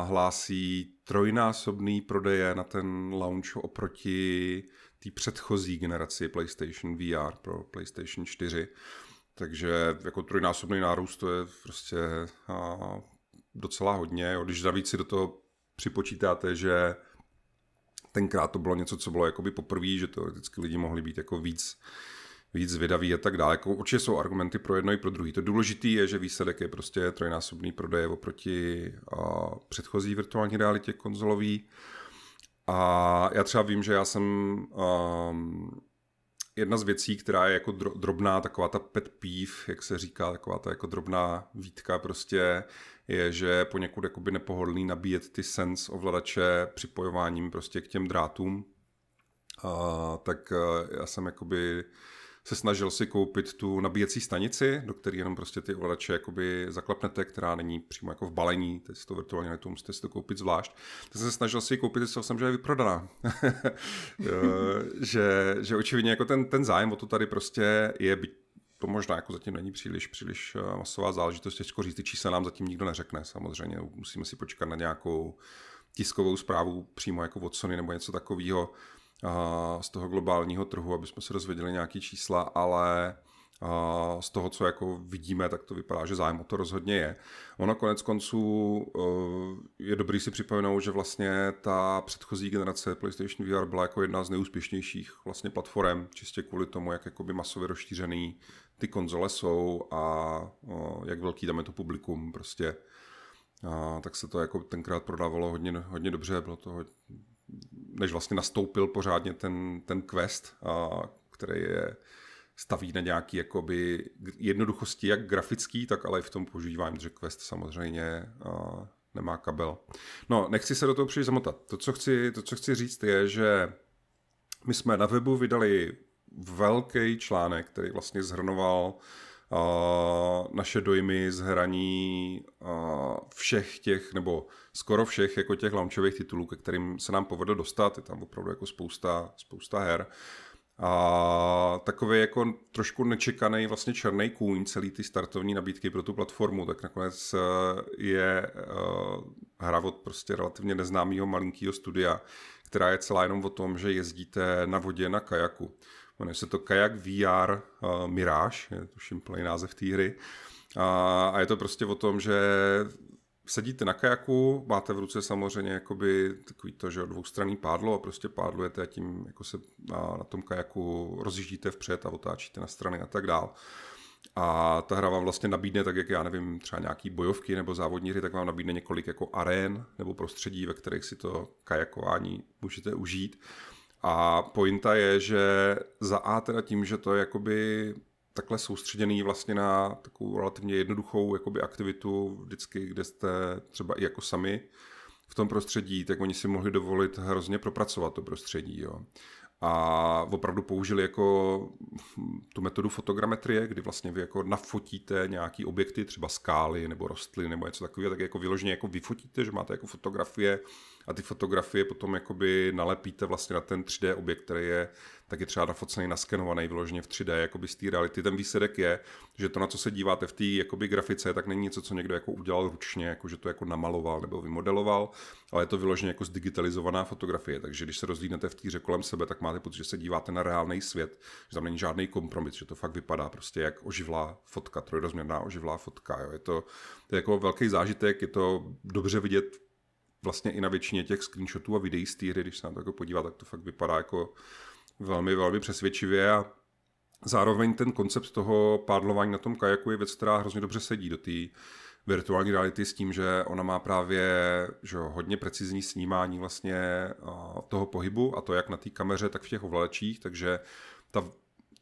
hlásí trojnásobný prodeje na ten launch oproti té předchozí generaci PlayStation VR pro PlayStation 4. Takže jako trojnásobný nárůst to je prostě docela hodně. Když navíc si do toho připočítáte, že tenkrát to bylo něco, co bylo jakoby poprvé, že teoreticky lidi mohli být jako víc, víc zvědaví a tak dále. Jako určitě jsou argumenty pro jedno i pro druhý. To důležité je, že výsledek je prostě trojnásobný prodej oproti a, předchozí virtuální realitě konzolový. A já třeba vím, že já jsem a, um, jedna z věcí, která je jako drobná, taková ta pet peeve, jak se říká, taková ta jako drobná výtka prostě, je, že je poněkud jakoby nepohodlný nabíjet ty sens ovladače připojováním prostě k těm drátům. A, tak e, já jsem jakoby se snažil si koupit tu nabíjecí stanici, do které jenom prostě ty ovladače jakoby zaklepnete, která není přímo jako v balení, teď si to virtuálně na to musíte si to koupit zvlášť. Tak jsem se snažil si ji koupit, zjistil jsem, že je vyprodaná. E, že, že očividně jako ten, ten zájem o to tady prostě je, byť to možná jako zatím není příliš, příliš eh, masová záležitost. Těžko říct, ty čísla nám zatím nikdo neřekne samozřejmě. Musíme si počkat na nějakou tiskovou zprávu přímo jako od Sony nebo něco takového eh, z toho globálního trhu, aby jsme se dozvěděli nějaké čísla, ale a z toho, co jako vidíme, tak to vypadá, že zájem o to rozhodně je. Ono konec konců eh, je dobrý si připomenout, že vlastně ta předchozí generace PlayStation VR byla jako jedna z nejúspěšnějších vlastně platform, čistě kvůli tomu, jak jakoby masově rozšířený ty konzole jsou a eh, jak velký tam je to publikum prostě. A tak se to jako tenkrát prodávalo hodně, hodně dobře, bylo to než vlastně nastoupil pořádně ten, ten quest, a, který je staví na nějaký jakoby jednoduchosti, jak grafický, tak ale i v tom používání, že Quest samozřejmě a nemá kabel. No, nechci se do toho příliš zamotat. To co, chci, to, co chci říct, je, že my jsme na webu vydali velký článek, který vlastně zhrnoval a, naše dojmy z hraní a, všech těch, nebo skoro všech jako těch launchových titulů, ke kterým se nám povedlo dostat. Je tam opravdu jako spousta, spousta her. A takový jako trošku nečekaný vlastně černý kůň celý ty startovní nabídky pro tu platformu, tak nakonec eh, je eh, hra od prostě relativně neznámého malinkého studia, která je celá jenom o tom, že jezdíte na vodě na kajaku. Jmenuje se to Kajak VR eh, Mirage, je to šimplej název té hry. A je to prostě o tom, že sedíte na kajaku, máte v ruce samozřejmě jakoby takový to, že dvoustranný pádlo a prostě pádlujete a tím jako se na, na tom kajaku rozjíždíte vpřed a otáčíte na strany a tak dál. A ta hra vám vlastně nabídne, tak jak já nevím, třeba nějaký bojovky nebo závodní hry, tak vám nabídne několik jako arén nebo prostředí, ve kterých si to kajakování můžete užít. A pointa je, že za A teda tím, že to je jakoby takhle soustředěný vlastně na takovou relativně jednoduchou jakoby, aktivitu vždycky, kde jste třeba i jako sami v tom prostředí, tak oni si mohli dovolit hrozně propracovat to prostředí. Jo. A opravdu použili jako tu metodu fotogrametrie, kdy vlastně vy jako nafotíte nějaký objekty, třeba skály nebo rostliny nebo něco takového, tak jako vyloženě jako vyfotíte, že máte jako fotografie a ty fotografie potom jakoby nalepíte vlastně na ten 3D objekt, který je taky třeba nafocený, naskenovaný vyloženě v 3D, jakoby z té reality. Ten výsledek je, že to, na co se díváte v té jakoby grafice, tak není něco, co někdo jako udělal ručně, jako že to jako namaloval nebo vymodeloval, ale je to vyloženě jako zdigitalizovaná fotografie. Takže když se rozlídnete v týře kolem sebe, tak máte pocit, že se díváte na reálný svět, že tam není žádný kompromis, že to fakt vypadá prostě jak oživlá fotka, trojrozměrná oživlá fotka. Jo. Je to, to je jako velký zážitek, je to dobře vidět vlastně i na většině těch screenshotů a videí z hry, když se na to jako podívá, tak to fakt vypadá jako velmi, velmi přesvědčivě a zároveň ten koncept toho pádlování na tom kajaku je věc, která hrozně dobře sedí do té virtuální reality s tím, že ona má právě že hodně precizní snímání vlastně toho pohybu a to jak na té kameře, tak v těch ovladačích, takže ta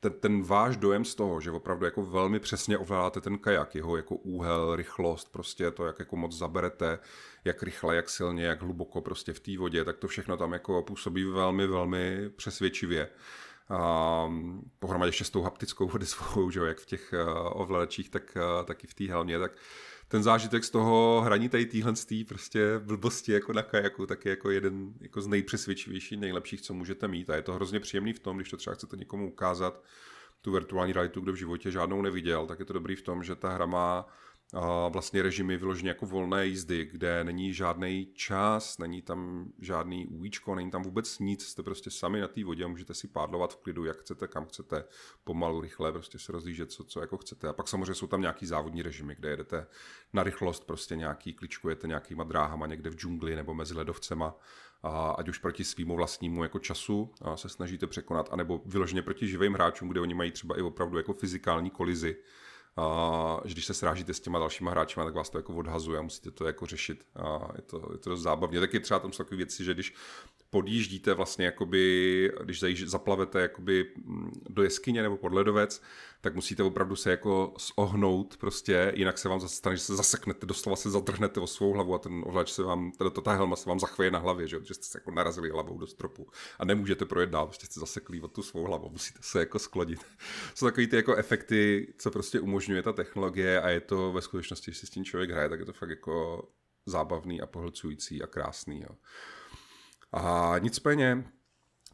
ten, ten váš dojem z toho, že opravdu jako velmi přesně ovládáte ten kajak, jeho jako úhel, rychlost, prostě to, jak jako moc zaberete, jak rychle, jak silně, jak hluboko prostě v té vodě, tak to všechno tam jako působí velmi, velmi přesvědčivě. A mm, pohromadě ještě s tou haptickou odezvou, že jo, jak v těch eh, ovladačích, tak eh, taky v té helmě, tak ten zážitek z toho hraní tady téhle prostě blbosti jako na kajaku, tak je jako jeden jako z nejpřesvědčivějších, nejlepších, co můžete mít. A je to hrozně příjemný v tom, když to třeba chcete někomu ukázat, tu virtuální realitu, kdo v životě žádnou neviděl, tak je to dobrý v tom, že ta hra má vlastně režimy vyloženě jako volné jízdy, kde není žádný čas, není tam žádný újíčko, není tam vůbec nic, jste prostě sami na té vodě a můžete si pádlovat v klidu, jak chcete, kam chcete, pomalu, rychle, prostě se rozlížet, co, co jako chcete. A pak samozřejmě jsou tam nějaký závodní režimy, kde jedete na rychlost, prostě nějaký kličkujete nějakýma dráhama někde v džungli nebo mezi ledovcema, a ať už proti svýmu vlastnímu jako času a se snažíte překonat, anebo vyloženě proti živým hráčům, kde oni mají třeba i opravdu jako fyzikální kolizi, a, že když se srážíte s těma dalšíma hráči, tak vás to jako odhazuje a musíte to jako řešit a je to, je to dost zábavně. Taky třeba tam jsou takové věci, že když podjíždíte vlastně, jakoby, když zaplavete jakoby mm, do jeskyně nebo pod ledovec, tak musíte opravdu se jako ohnout prostě, jinak se vám zase stane, že se zaseknete, doslova se zadrhnete o svou hlavu a ten ovlač se vám, teda ta helma se vám zachvěje na hlavě, že, že jste se jako narazili hlavou do stropu a nemůžete projet dál, prostě jste zaseklí od tu svou hlavu, musíte se jako sklodit. Jsou takový ty jako efekty, co prostě umožňuje ta technologie a je to ve skutečnosti, když si s tím člověk hraje, tak je to fakt jako zábavný a pohlcující a krásný. Jo. A nicméně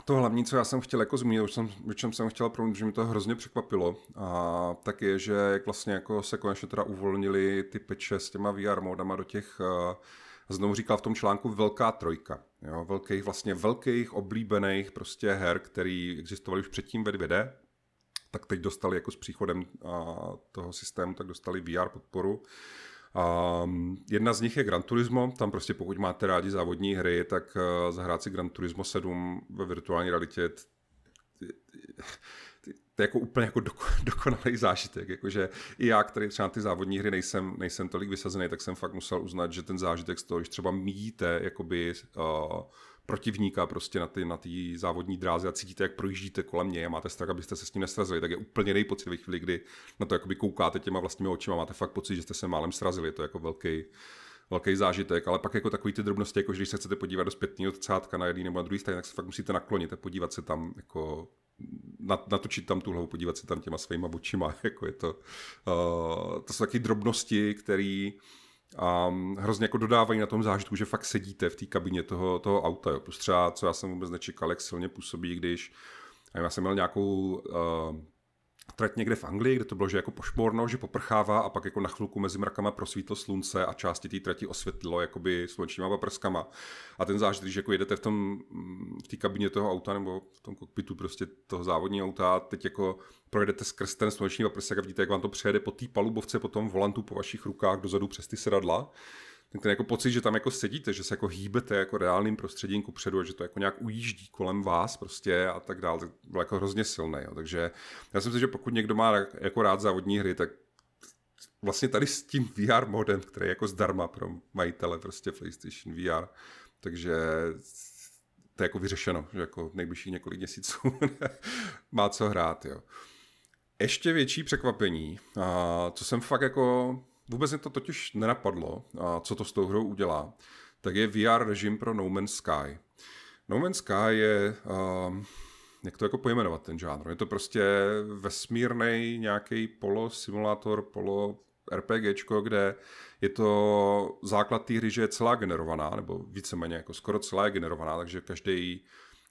to hlavní, co já jsem chtěl jako zmínit, už jsem, o čem jsem chtěl promluvit, že mi to hrozně překvapilo, a, tak je, že jak vlastně jako se konečně teda uvolnili ty peče s těma VR modama do těch, a, eh, znovu říkal v tom článku, velká trojka. Jo, velkých, vlastně velkých, oblíbených prostě her, který existovaly už předtím ve 2D, tak teď dostali jako s příchodem a, eh, toho systému, tak dostali VR podporu. Um, jedna z nich je Gran Turismo, tam prostě pokud máte rádi závodní hry, tak uh, zahrát si Gran Turismo 7 ve virtuální realitě to je jako úplně jako dokonalý zážitek. Jakože i já, který třeba na ty závodní hry nejsem, nejsem tolik vysazený, tak jsem fakt musel uznat, že ten zážitek z toho, když třeba míjíte jakoby, uh, protivníka prostě na ty na ty závodní dráze a cítíte, jak projíždíte kolem něj a máte strach, abyste se s ním nesrazili, tak je úplně nejpocit pocit ve chvíli, kdy na to jakoby koukáte těma vlastními očima, máte fakt pocit, že jste se málem srazili, je to jako velký, velký zážitek, ale pak jako takový ty drobnosti, jako že když se chcete podívat do zpětného třátka na jedný nebo na druhý straně, tak se fakt musíte naklonit a podívat se tam jako natočit tam tu hlavu, podívat se tam těma svýma očima, jako je to, uh, to jsou taky drobnosti, které a mm, hrozně jako dodávají na tom zážitku, že fakt sedíte v té kabině toho, toho auta. Jo. Plus třeba, co já jsem vůbec nečekal, jak silně působí, když já jsem měl nějakou uh, trať někde v Anglii, kde to bylo, že jako pošmorno, že poprchává a pak jako na chvilku mezi mrakama prosvítlo slunce a části té trati osvětlilo jakoby slunečníma paprskama. A ten zážitek, když jako jedete v tom, mm, v té kabině toho auta nebo v tom kokpitu prostě toho závodního auta, a teď jako projedete skrz ten sluneční paprsek a vidíte, jak vám to přejede po té palubovce, po tom volantu, po vašich rukách, dozadu přes ty sedadla, tak ten jako pocit, že tam jako sedíte, že se jako hýbete jako reálným prostředím ku předu a že to jako nějak ujíždí kolem vás prostě a tak dále, tak byl jako hrozně silný. Jo. Takže já si myslím, že pokud někdo má jako rád závodní hry, tak vlastně tady s tím VR modem, který je jako zdarma pro majitele prostě PlayStation VR, takže to je jako vyřešeno, že jako v nejbližších několik měsíců má co hrát, jo. Ještě větší překvapení, a co jsem fakt jako Vůbec mě to totiž nenapadlo, co to s tou hrou udělá, tak je VR režim pro No Man's Sky. No Man's Sky je, um, jak to jako pojmenovat ten žánr, je to prostě vesmírný nějaký polo simulátor, polo RPGčko, kde je to základ té hry, že je celá generovaná, nebo víceméně jako skoro celá je generovaná, takže každý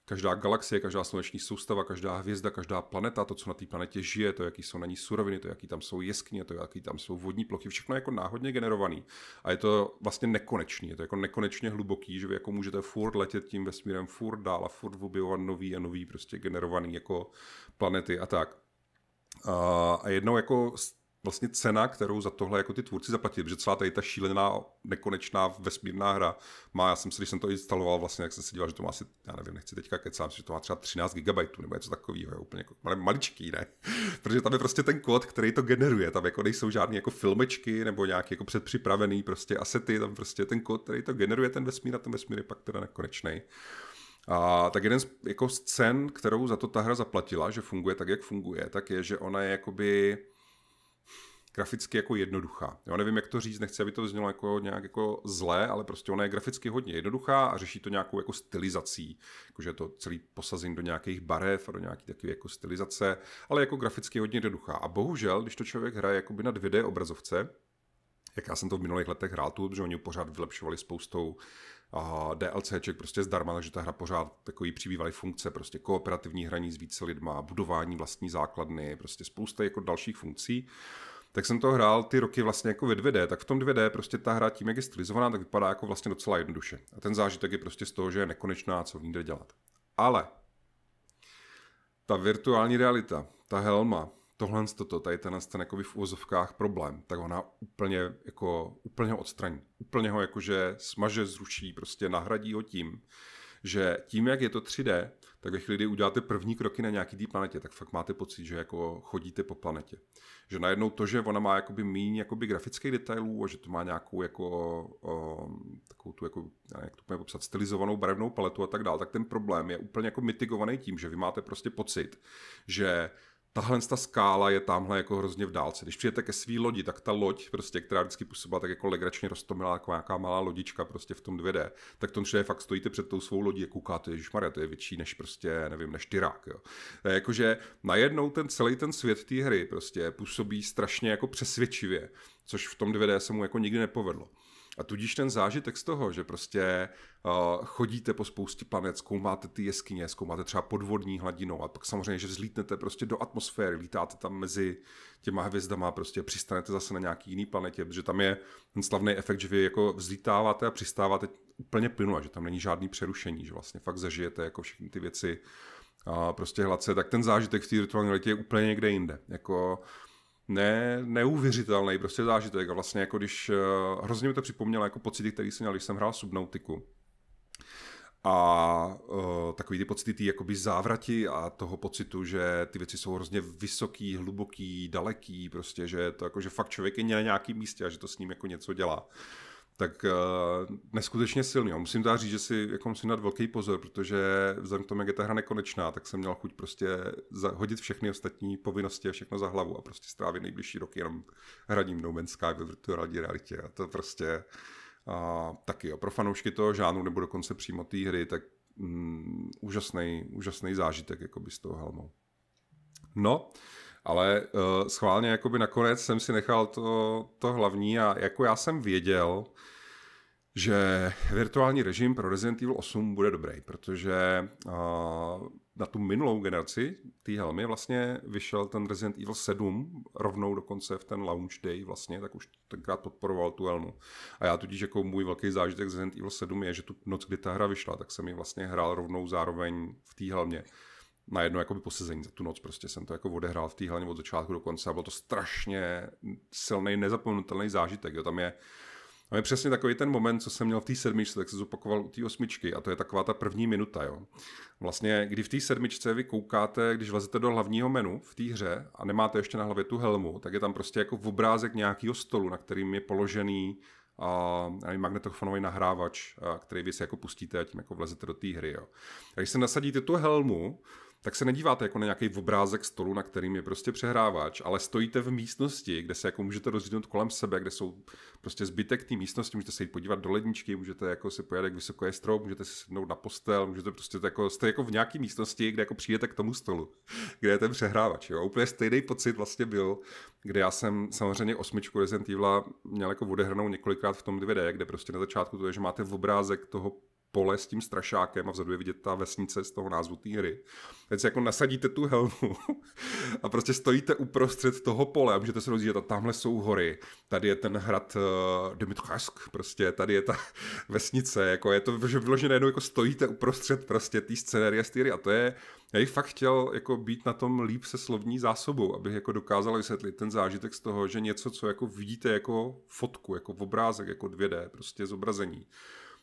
Každá galaxie, každá sluneční soustava, každá hvězda, každá planeta, to, co na té planetě žije, to, jaký jsou na ní suroviny, to, jaký tam jsou jeskyně, to, jaký tam jsou vodní plochy, všechno je jako náhodně generovaný. A je to vlastně nekonečný, je to jako nekonečně hluboký, že vy jako můžete furt letět tím vesmírem furt dál a furt objevovat nový a nový prostě generovaný jako planety a tak. A jednou jako vlastně cena, kterou za tohle jako ty tvůrci zaplatili, protože celá tady ta šílená, nekonečná vesmírná hra má, já jsem si, když jsem to instaloval, vlastně, jak jsem si díval, že to má asi, já nevím, nechci teďka kecám, že to má třeba 13 GB nebo něco takového, je úplně jako, ale maličký, ne? protože tam je prostě ten kód, který to generuje, tam jako nejsou žádné jako filmečky nebo nějaký jako předpřipravený prostě asety, tam prostě ten kód, který to generuje ten vesmír a ten vesmír je pak teda nekonečný. A tak jeden z, jako scén, kterou za to ta hra zaplatila, že funguje tak, jak funguje, tak je, že ona je jakoby graficky jako jednoduchá. Já nevím, jak to říct, nechci, aby to vyznělo jako nějak jako zlé, ale prostě ona je graficky hodně jednoduchá a řeší to nějakou jako stylizací, jakože to celý posazení do nějakých barev a do nějaký takové jako stylizace, ale jako graficky hodně jednoduchá. A bohužel, když to člověk hraje jakoby na 2D obrazovce, jak já jsem to v minulých letech hrál tu, protože oni pořád vylepšovali spoustou a DLCček prostě zdarma, takže ta hra pořád takový přibývaly funkce, prostě kooperativní hraní s více lidma, budování vlastní základny, prostě spousta jako dalších funkcí tak jsem to hrál ty roky vlastně jako ve 2D, tak v tom 2D prostě ta hra tím, jak je stylizovaná, tak vypadá jako vlastně docela jednoduše. A ten zážitek je prostě z toho, že je nekonečná, co v ní jde dělat. Ale ta virtuální realita, ta helma, tohle toto, tady ten, ten jako v úvozovkách problém, tak ona úplně, jako, úplně ho odstraní. Úplně ho jakože smaže, zruší, prostě nahradí ho tím, že tím, jak je to 3D, tak ve chvíli, kdy uděláte první kroky na nějaký té planetě, tak fakt máte pocit, že jako chodíte po planetě. Že najednou to, že ona má jakoby míň jakoby grafických detailů a že to má nějakou jako, o, takovou tu, jako, jak to popsat, stylizovanou barevnou paletu a tak dále, tak ten problém je úplně jako mitigovaný tím, že vy máte prostě pocit, že tahle ta skála je tamhle jako hrozně v dálce. Když přijete ke svý lodi, tak ta loď, prostě, která vždycky působila tak jako legračně roztomilá, jako nějaká malá lodička prostě v tom 2D, tak tom je fakt stojíte před tou svou lodí a koukáte, že Maria, to je větší než prostě, nevím, než Tyrák. Jo. A jakože najednou ten celý ten svět té hry prostě působí strašně jako přesvědčivě, což v tom 2D se mu jako nikdy nepovedlo. A tudíž ten zážitek z toho, že prostě uh, chodíte po spoustě planet, zkoumáte ty jeskyně, zkoumáte třeba podvodní hladinou a pak samozřejmě, že vzlítnete prostě do atmosféry, lítáte tam mezi těma hvězdama, prostě přistanete zase na nějaký jiný planetě, protože tam je ten slavný efekt, že vy jako vzlítáváte a přistáváte úplně a že tam není žádný přerušení, že vlastně fakt zažijete jako všechny ty věci uh, prostě hladce, tak ten zážitek v té virtuální letě je úplně někde jinde. Jako ne, neuvěřitelný prostě zážitek. A vlastně jako když, eh, hrozně mi to připomnělo jako pocity, které jsem měl, když jsem hrál Subnautiku. A uh, takový ty pocity ty jakoby závrati a toho pocitu, že ty věci jsou hrozně vysoký, hluboký, daleký, prostě, že to jako, že fakt člověk je na nějakým místě a že to s ním jako něco dělá tak uh, neskutečně silný. Jo. Musím říct, že si jako musím dát velký pozor, protože vzhledem k tomu, jak je ta hra nekonečná, tak jsem měl chuť prostě hodit všechny ostatní povinnosti a všechno za hlavu a prostě strávit nejbližší roky jenom hraním No Man's Sky ve virtuální realitě. A to prostě uh, taky jo. pro fanoušky toho žánru nebo dokonce přímo té hry, tak um, mm, úžasný, úžasný zážitek jako by s tou helmou. No, uh, ale uh, schválně jakoby nakonec jsem si nechal to, to hlavní a jako já jsem věděl, že virtuální režim pro Resident Evil 8 bude dobrý, protože uh, na tu minulou generaci té helmy vlastně vyšel ten Resident Evil 7 rovnou dokonce v ten launch day vlastně, tak už tenkrát podporoval tu helmu. A já tudíž jako můj velký zážitek z Resident Evil 7 je, že tu noc, kdy ta hra vyšla, tak jsem ji vlastně hrál rovnou zároveň v té helmě na jedno jakoby posezení za tu noc. Prostě jsem to jako odehrál v té hlavně od začátku do konce a bylo to strašně silný, nezapomenutelný zážitek. Jo. Tam je tam je přesně takový ten moment, co jsem měl v té sedmičce, tak se zopakoval u té osmičky a to je taková ta první minuta. Jo. Vlastně, kdy v té sedmičce vy koukáte, když vlezete do hlavního menu v té hře a nemáte ještě na hlavě tu helmu, tak je tam prostě jako v obrázek nějakého stolu, na kterým je položený a nevím, magnetofonový nahrávač, a který vy si jako pustíte a tím jako vlezete do té hry. Jo. A když se nasadíte tu helmu, tak se nedíváte jako na nějaký obrázek stolu, na kterým je prostě přehrávač, ale stojíte v místnosti, kde se jako můžete rozdělit kolem sebe, kde jsou prostě zbytek té místnosti, můžete se jít podívat do ledničky, můžete jako si pojet, jak vysoko je strop, můžete si sednout na postel, můžete prostě jako, jste jako v nějaké místnosti, kde jako přijdete k tomu stolu, kde je ten přehrávač. Jo? A úplně stejný pocit vlastně byl, kde já jsem samozřejmě osmičku Resident Evil měl jako několikrát v tom 2D, kde prostě na začátku to je, že máte obrázek toho pole s tím strašákem a vzadu je vidět ta vesnice z toho názvu té hry. Teď si jako nasadíte tu helmu a prostě stojíte uprostřed toho pole a můžete se rozdílet a tamhle jsou hory, tady je ten hrad uh, Dmitrovsk, prostě tady je ta vesnice, jako je to, že vyložené jenom jako stojíte uprostřed prostě té scenérie z a to je, já bych fakt chtěl jako být na tom líp se slovní zásobou, abych jako dokázal vysvětlit ten zážitek z toho, že něco, co jako vidíte jako fotku, jako v obrázek, jako 2D, prostě zobrazení,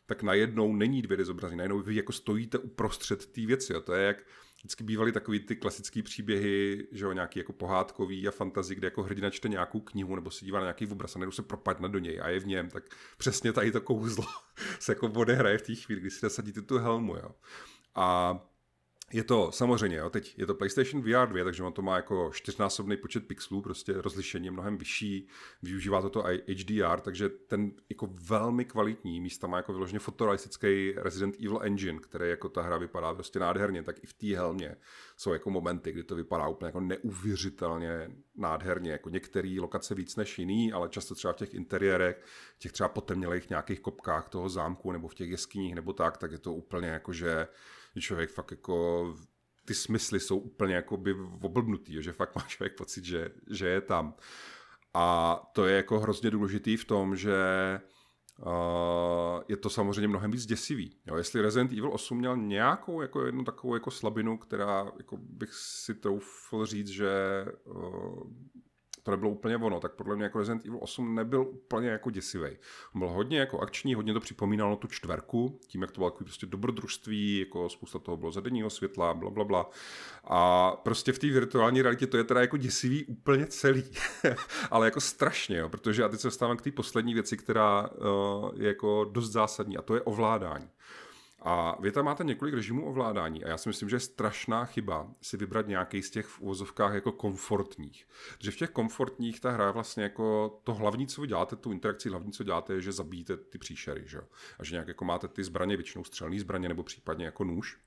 tak najednou není dvě d zobrazení, najednou vy jako stojíte uprostřed té věci Jo. to je jak vždycky bývaly takové ty klasické příběhy, že jo, nějaký jako pohádkový a fantazi, kde jako hrdina čte nějakou knihu nebo se dívá na nějaký obraz a najednou se propadne do něj a je v něm, tak přesně tady to kouzlo se jako odehraje v té chvíli, kdy si nasadíte tu helmu, jo. A je to samozřejmě, jo, teď je to PlayStation VR 2, takže on to má jako čtyřnásobný počet pixelů, prostě rozlišení je mnohem vyšší, využívá to to HDR, takže ten jako velmi kvalitní místa má jako vyloženě fotorealistický Resident Evil Engine, který jako ta hra vypadá prostě nádherně, tak i v té helmě jsou jako momenty, kdy to vypadá úplně jako neuvěřitelně nádherně, jako některé lokace víc než jiný, ale často třeba v těch interiérech, těch třeba potemnělých nějakých kopkách toho zámku nebo v těch jeskyních nebo tak, tak je to úplně jako, že že člověk fakt jako ty smysly jsou úplně jako by oblbnutý, že fakt má člověk pocit, že, že je tam. A to je jako hrozně důležitý v tom, že uh, je to samozřejmě mnohem víc děsivý. Jo, jestli Resident Evil 8 měl nějakou jako jednu takovou jako slabinu, která jako bych si troufl říct, že uh, to nebylo úplně ono, tak podle mě jako Resident Evil 8 nebyl úplně jako děsivý. Byl hodně jako akční, hodně to připomínalo tu čtverku, tím, jak to bylo jako prostě dobrodružství, jako spousta toho bylo zadeního světla, bla, bla, bla. A prostě v té virtuální realitě to je teda jako děsivý úplně celý, ale jako strašně, jo, protože a teď se dostávám k té poslední věci, která uh, je jako dost zásadní a to je ovládání. A vy tam máte několik režimů ovládání a já si myslím, že je strašná chyba si vybrat nějaký z těch v úvozovkách jako komfortních. Že v těch komfortních ta hra vlastně jako to hlavní, co vy děláte, tu interakci hlavní, co děláte, je, že zabijete ty příšery, že jo? A že nějak jako máte ty zbraně, většinou střelné zbraně nebo případně jako nůž.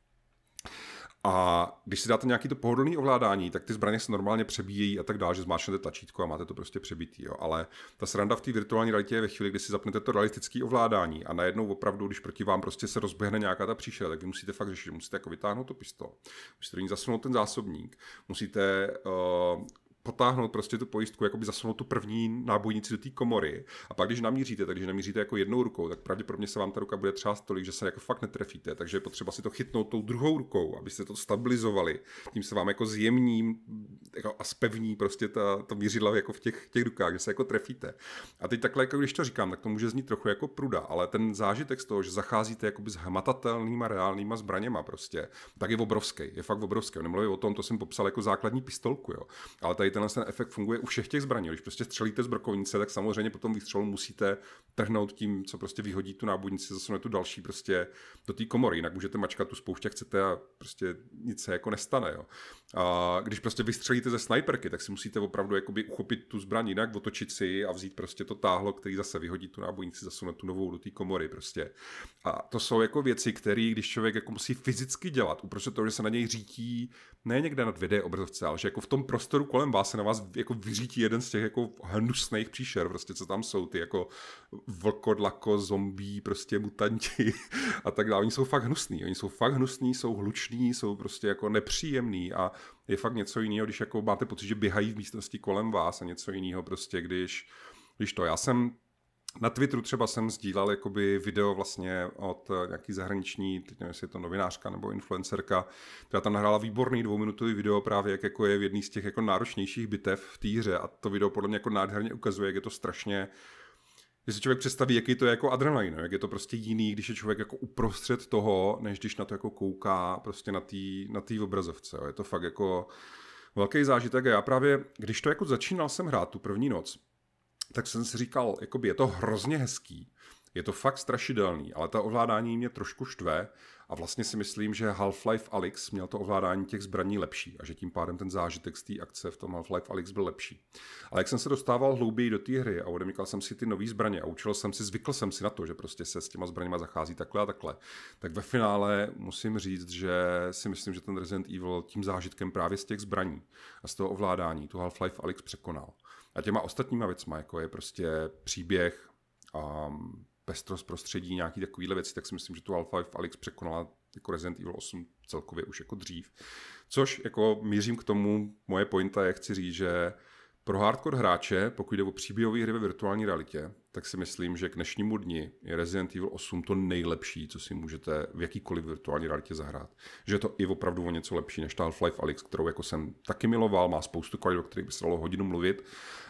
A když si dáte nějaký to pohodlné ovládání, tak ty zbraně se normálně přebíjejí a tak dále, že zmáčnete tlačítko a máte to prostě přebitý. Jo. Ale ta sranda v té virtuální realitě je ve chvíli, kdy si zapnete to realistické ovládání a najednou opravdu, když proti vám prostě se rozběhne nějaká ta příšera, tak vy musíte fakt řešit, musíte jako vytáhnout to pistol, musíte do ní zasunout ten zásobník, musíte uh, potáhnout prostě tu pojistku, by zasunout tu první nábojnici do té komory. A pak, když namíříte, tak když namíříte jako jednou rukou, tak pravděpodobně se vám ta ruka bude třást tolik, že se jako fakt netrefíte. Takže je potřeba si to chytnout tou druhou rukou, abyste to stabilizovali. Tím se vám jako zjemní jako a spevní prostě ta, to mířidla jako v těch, těch rukách, že se jako trefíte. A teď takhle, jako když to říkám, tak to může znít trochu jako pruda, ale ten zážitek z toho, že zacházíte jako s hmatatelnýma reálnýma zbraněma prostě, tak je obrovský, je fakt obrovský. Nemluvím o tom, to jsem popsal jako základní pistolku, jo. Ale tady tenhle ten efekt funguje u všech těch zbraní. Když prostě střelíte z brokovnice, tak samozřejmě potom výstřelu musíte trhnout tím, co prostě vyhodí tu nábojnici, zase tu další prostě do té komory. Jinak můžete mačkat tu spoušť, chcete a prostě nic se jako nestane. Jo. A když prostě vystřelíte ze snajperky, tak si musíte opravdu jakoby uchopit tu zbraň jinak, otočit si a vzít prostě to táhlo, který zase vyhodí tu nábojnici, zasune tu novou do té komory prostě. A to jsou jako věci, které když člověk jako musí fyzicky dělat, uprostřed toho, že se na něj řítí, ne někde na 2D obrazovce, ale že jako v tom prostoru kolem vás se na vás jako vyřítí jeden z těch jako hnusných příšer, prostě co tam jsou, ty jako vlkodlako, zombí, prostě mutanti a tak dále. Oni jsou fakt hnusní, oni jsou fakt hnusní, jsou hluční, jsou prostě jako nepříjemní a je fakt něco jiného, když jako máte pocit, že běhají v místnosti kolem vás a něco jiného prostě, když, když to. Já jsem na Twitteru třeba jsem sdílal jakoby video vlastně od eh, nějaký zahraniční, teď nevím, jestli je to novinářka nebo influencerka, která tam nahrála výborný dvouminutový video právě, jak jako je v jedný z těch jako náročnějších bitev v té hře a to video podle mě jako nádherně ukazuje, jak je to strašně že si člověk představí, jaký to je jako adrenalin, no? jak je to prostě jiný, když je člověk jako uprostřed toho, než když na to jako kouká prostě na té na tý obrazovce. Je to fakt jako velký zážitek a já právě, když to jako začínal jsem hrát tu první noc, tak jsem si říkal, jakoby je to hrozně hezký, je to fakt strašidelný, ale ta ovládání mě trošku štve, a vlastně si myslím, že Half-Life Alyx měl to ovládání těch zbraní lepší a že tím pádem ten zážitek z té akce v tom Half-Life Alyx byl lepší. Ale jak jsem se dostával hlouběji do té hry a odemíkal jsem si ty nové zbraně a učil jsem si, zvykl jsem si na to, že prostě se s těma zbraněma zachází takhle a takhle, tak ve finále musím říct, že si myslím, že ten Resident Evil tím zážitkem právě z těch zbraní a z toho ovládání tu Half-Life Alyx překonal. A těma ostatníma věcma, jako je prostě příběh, um, pestrost prostředí, nějaký takovýhle věci, tak si myslím, že tu Alpha v Alix překonala jako Resident Evil 8 celkově už jako dřív. Což jako mířím k tomu, moje pointa je, chci říct, že pro hardcore hráče, pokud jde o příběhové hry ve virtuální realitě, tak si myslím, že k dnešnímu dni je Resident Evil 8 to nejlepší, co si můžete v jakýkoliv virtuální realitě zahrát. Že je to i opravdu o něco lepší než ta Half-Life Alyx, kterou jako jsem taky miloval, má spoustu kvalit, o kterých by se dalo hodinu mluvit,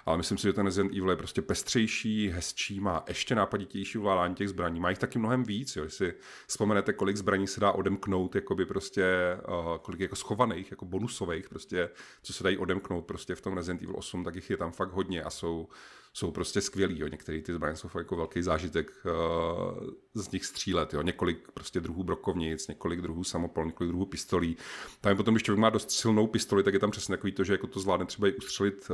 ale myslím si, že ten Resident Evil je prostě pestřejší, hezčí, má ještě nápaditější ovládání těch zbraní. Má jich taky mnohem víc, jo. si vzpomenete, kolik zbraní se dá odemknout, jakoby prostě, eh, kolik jako schovaných, jako bonusových, prostě, co se dají odemknout prostě v tom Resident Evil 8, tak jich je tam fakt hodně a jsou jsou prostě skvělý. Jo. Některý ty zbraně jsou jako velký zážitek uh, z nich střílet. Jo. Několik prostě druhů brokovnic, několik druhů samopol, několik druhů pistolí. Tam je potom, když člověk má dost silnou pistoli, tak je tam přesně takový to, že jako to zvládne třeba i ustřelit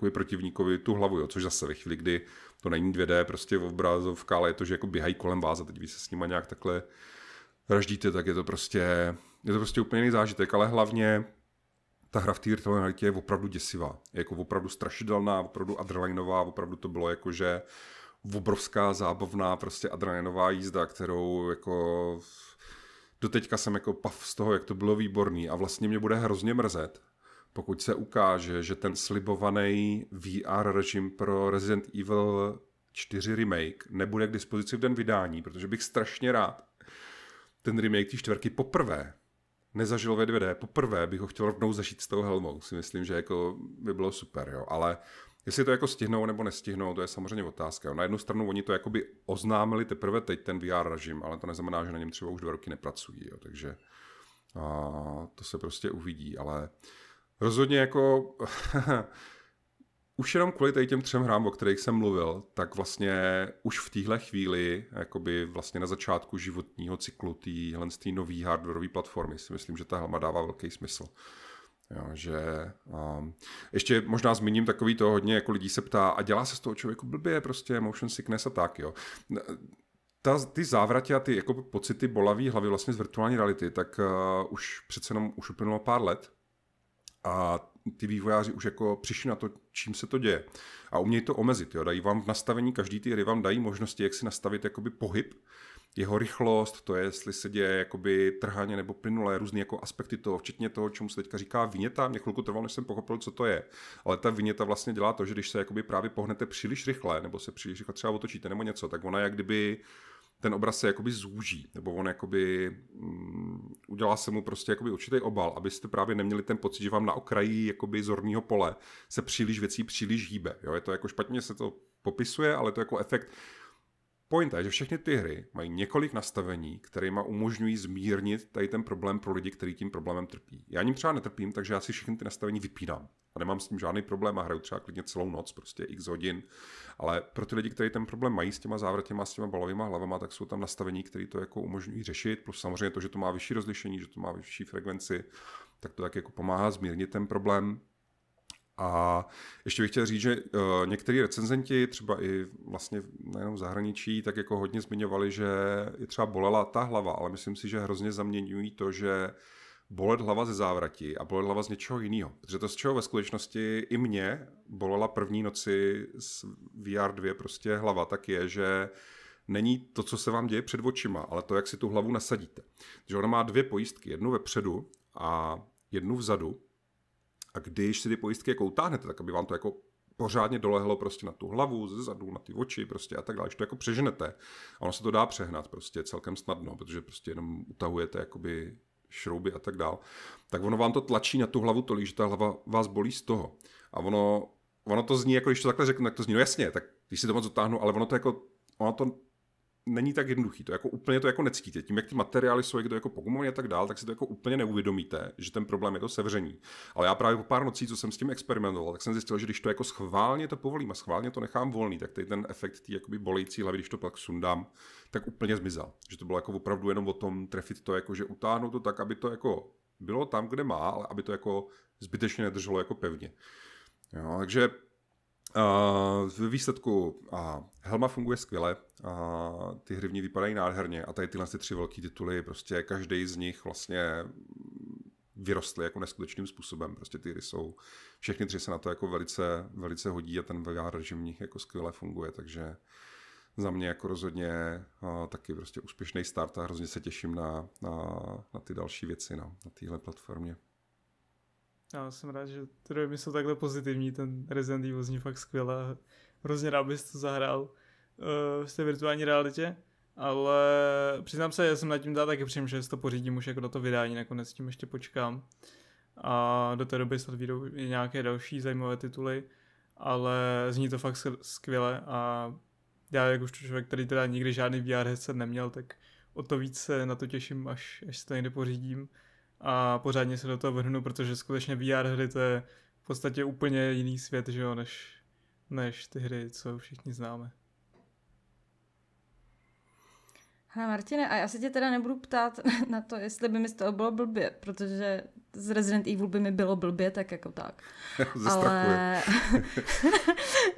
uh, protivníkovi tu hlavu, jo. což zase ve chvíli, kdy to není 2D, prostě v obrazovka, ale je to, že jako běhají kolem vás a teď vy se s nimi nějak takhle raždíte, tak je to prostě, je to prostě úplně jiný zážitek, ale hlavně ta hra v té virtuální je opravdu děsivá. Je jako opravdu strašidelná, opravdu adrenalinová, opravdu to bylo jako, že obrovská zábavná prostě adrenalinová jízda, kterou jako doteďka jsem jako pav z toho, jak to bylo výborný a vlastně mě bude hrozně mrzet, pokud se ukáže, že ten slibovaný VR režim pro Resident Evil 4 remake nebude k dispozici v den vydání, protože bych strašně rád ten remake té čtvrky poprvé nezažil ve 2D. Poprvé bych ho chtěl rovnou zažít s tou helmou. Si myslím, že jako by bylo super, jo. Ale Jestli to jako stihnou nebo nestihnou, to je samozřejmě otázka. Na jednu stranu oni to jakoby oznámili teprve teď ten VR režim, ale to neznamená, že na něm třeba už dva roky nepracují, jo. takže a, to se prostě uvidí, ale rozhodně jako už jenom kvůli tady těm třem hrám, o kterých jsem mluvil, tak vlastně už v téhle chvíli, jakoby vlastně na začátku životního cyklu téhle té nové hardwareové platformy, si myslím, že ta helma dává velký smysl. Jo, že, um, ještě možná zmíním takový to hodně, jako lidí se ptá, a dělá se z toho člověku blbě, prostě motion sickness a tak, jo. Ta, ty závratě a ty jako pocity bolavý hlavy vlastně z virtuální reality, tak uh, už přece jenom už uplynulo pár let a ty vývojáři už jako přišli na to, čím se to děje. A umějí to omezit. Jo. Dají vám v nastavení, každý ty hry vám dají možnosti, jak si nastavit jakoby pohyb, jeho rychlost, to je, jestli se děje jakoby trhaně nebo plynulé, různé jako aspekty toho, včetně toho, čemu se teďka říká viněta. Mě chvilku trvalo, než jsem pochopil, co to je. Ale ta viněta vlastně dělá to, že když se jakoby právě pohnete příliš rychle, nebo se příliš rychle třeba otočíte nebo něco, tak ona jak kdyby ten obraz se jakoby zúží, nebo on jakoby um, udělá se mu prostě jakoby určitý obal, abyste právě neměli ten pocit, že vám na okraji jakoby zorního pole se příliš věcí příliš hýbe. Jo? Je to jako špatně se to popisuje, ale to jako efekt. Pointa je, že všechny ty hry mají několik nastavení, které má umožňují zmírnit tady ten problém pro lidi, kteří tím problémem trpí. Já ním třeba netrpím, takže já si všechny ty nastavení vypínám. A nemám s tím žádný problém a hraju třeba klidně celou noc, prostě x hodin ale pro ty lidi, kteří ten problém mají s těma závratěma, s těma balovými hlavama, tak jsou tam nastavení, které to jako umožňují řešit. Plus samozřejmě to, že to má vyšší rozlišení, že to má vyšší frekvenci, tak to tak jako pomáhá zmírnit ten problém. A ještě bych chtěl říct, že někteří eh, některý recenzenti, třeba i vlastně nejenom v zahraničí, tak jako hodně zmiňovali, že je třeba bolela ta hlava, ale myslím si, že hrozně zaměňují to, že bolet hlava ze závrati a bolet hlava z něčeho jiného. Protože to, z čeho ve skutečnosti i mě bolela první noci s VR 2 prostě hlava, tak je, že není to, co se vám děje před očima, ale to, jak si tu hlavu nasadíte. že ona má dvě pojistky, jednu vepředu a jednu vzadu. A když si ty pojistky jako utáhnete, tak aby vám to jako pořádně dolehlo prostě na tu hlavu, ze zadu, na ty oči prostě a tak dále. Když to jako přeženete, a ono se to dá přehnat prostě celkem snadno, protože prostě jenom utahujete jakoby šrouby a tak dál, tak ono vám to tlačí na tu hlavu tolik, že ta hlava vás bolí z toho. A ono, ono to zní, jako když to takhle řeknu, tak to zní, no jasně, tak když si to moc otáhnu, ale ono to jako, ono to není tak jednoduchý, to jako úplně to jako necítíte. Tím, jak ty materiály jsou jak to jako pogumovaný a tak dál, tak si to jako úplně neuvědomíte, že ten problém je to sevření. Ale já právě po pár nocí, co jsem s tím experimentoval, tak jsem zjistil, že když to jako schválně to povolím a schválně to nechám volný, tak ten efekt tý jakoby bolející hlavy, když to pak sundám, tak úplně zmizel. Že to bylo jako opravdu jenom o tom trefit to, jako že utáhnout to tak, aby to jako bylo tam, kde má, ale aby to jako zbytečně nedrželo jako pevně. Jo, takže v výsledku a Helma funguje skvěle, a ty hry v ní vypadají nádherně a tady tyhle tři velké tituly, prostě každý z nich vlastně vyrostly jako neskutečným způsobem. Prostě ty hry jsou, všechny tři se na to jako velice, velice hodí a ten VR režim v nich jako skvěle funguje, takže za mě jako rozhodně uh, taky prostě úspěšný start a hrozně se těším na, na, na ty další věci no, na, na téhle platformě. Já jsem rád, že trojmy jsou takhle pozitivní, ten Resident Evil zní fakt skvěle, hrozně rád bys to zahrál uh, v té virtuální realitě, ale přiznám se, já jsem nad tím dál taky přijím, že si to pořídím už jako do to vydání, nakonec s tím ještě počkám a do té doby snad vyjdou i nějaké další zajímavé tituly, ale zní to fakt skvěle a já to člověk, který teda nikdy žádný VR headset neměl, tak o to víc se na to těším, až, až se to někde pořídím a pořádně se do toho vrhnu, protože skutečně VR hry to je v podstatě úplně jiný svět, že jo, než, než ty hry, co všichni známe. Hele Martine, a já se tě teda nebudu ptát na to, jestli by mi z toho bylo blbě, protože z Resident Evil by mi bylo blbě, tak jako tak. Ale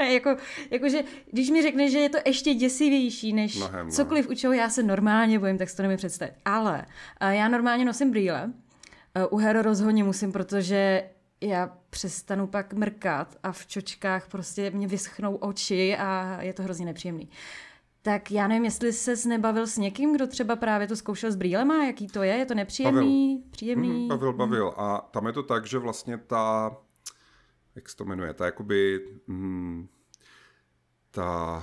jako, jakože, když mi řekneš, že je to ještě děsivější než Mnohem, no. cokoliv, u čeho já se normálně bojím, tak si to nemůžu představit. Ale eh, já normálně nosím brýle, Eh, u her rozhodně musím, protože já přestanu pak mrkat a v čočkách prostě mě vyschnou oči a je to hrozně nepříjemný. Tak já nevím, jestli se nebavil s někým, kdo třeba právě to zkoušel s brýlema, jaký to je, je to nepříjemný, bavil. příjemný? Mm, bavil, bavil. Mhm. A tam je to tak, že vlastně ta, jak se to jmenuje, ta jakoby, mm, ta,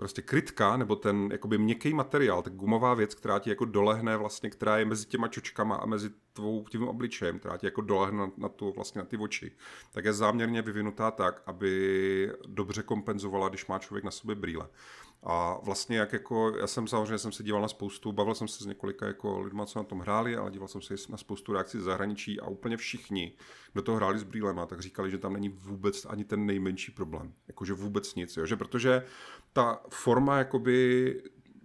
prostě krytka, nebo ten jakoby měkký materiál, tak gumová věc, která ti jako dolehne vlastně, která je mezi těma čočkama a mezi tvou tím obličejem, která ti jako dolehne na, na tu vlastně na ty oči, tak je záměrně vyvinutá tak, aby dobře kompenzovala, když má člověk na sobě brýle. A vlastně jak jako, já jsem samozřejmě jsem se díval na spoustu, bavil jsem se s několika jako lidma, co na tom hráli, ale díval jsem se na spoustu reakcí z zahraničí a úplně všichni, kdo to hráli s brýlema, tak říkali, že tam není vůbec ani ten nejmenší problém. Jakože vůbec nic, jo? že protože ta forma jakoby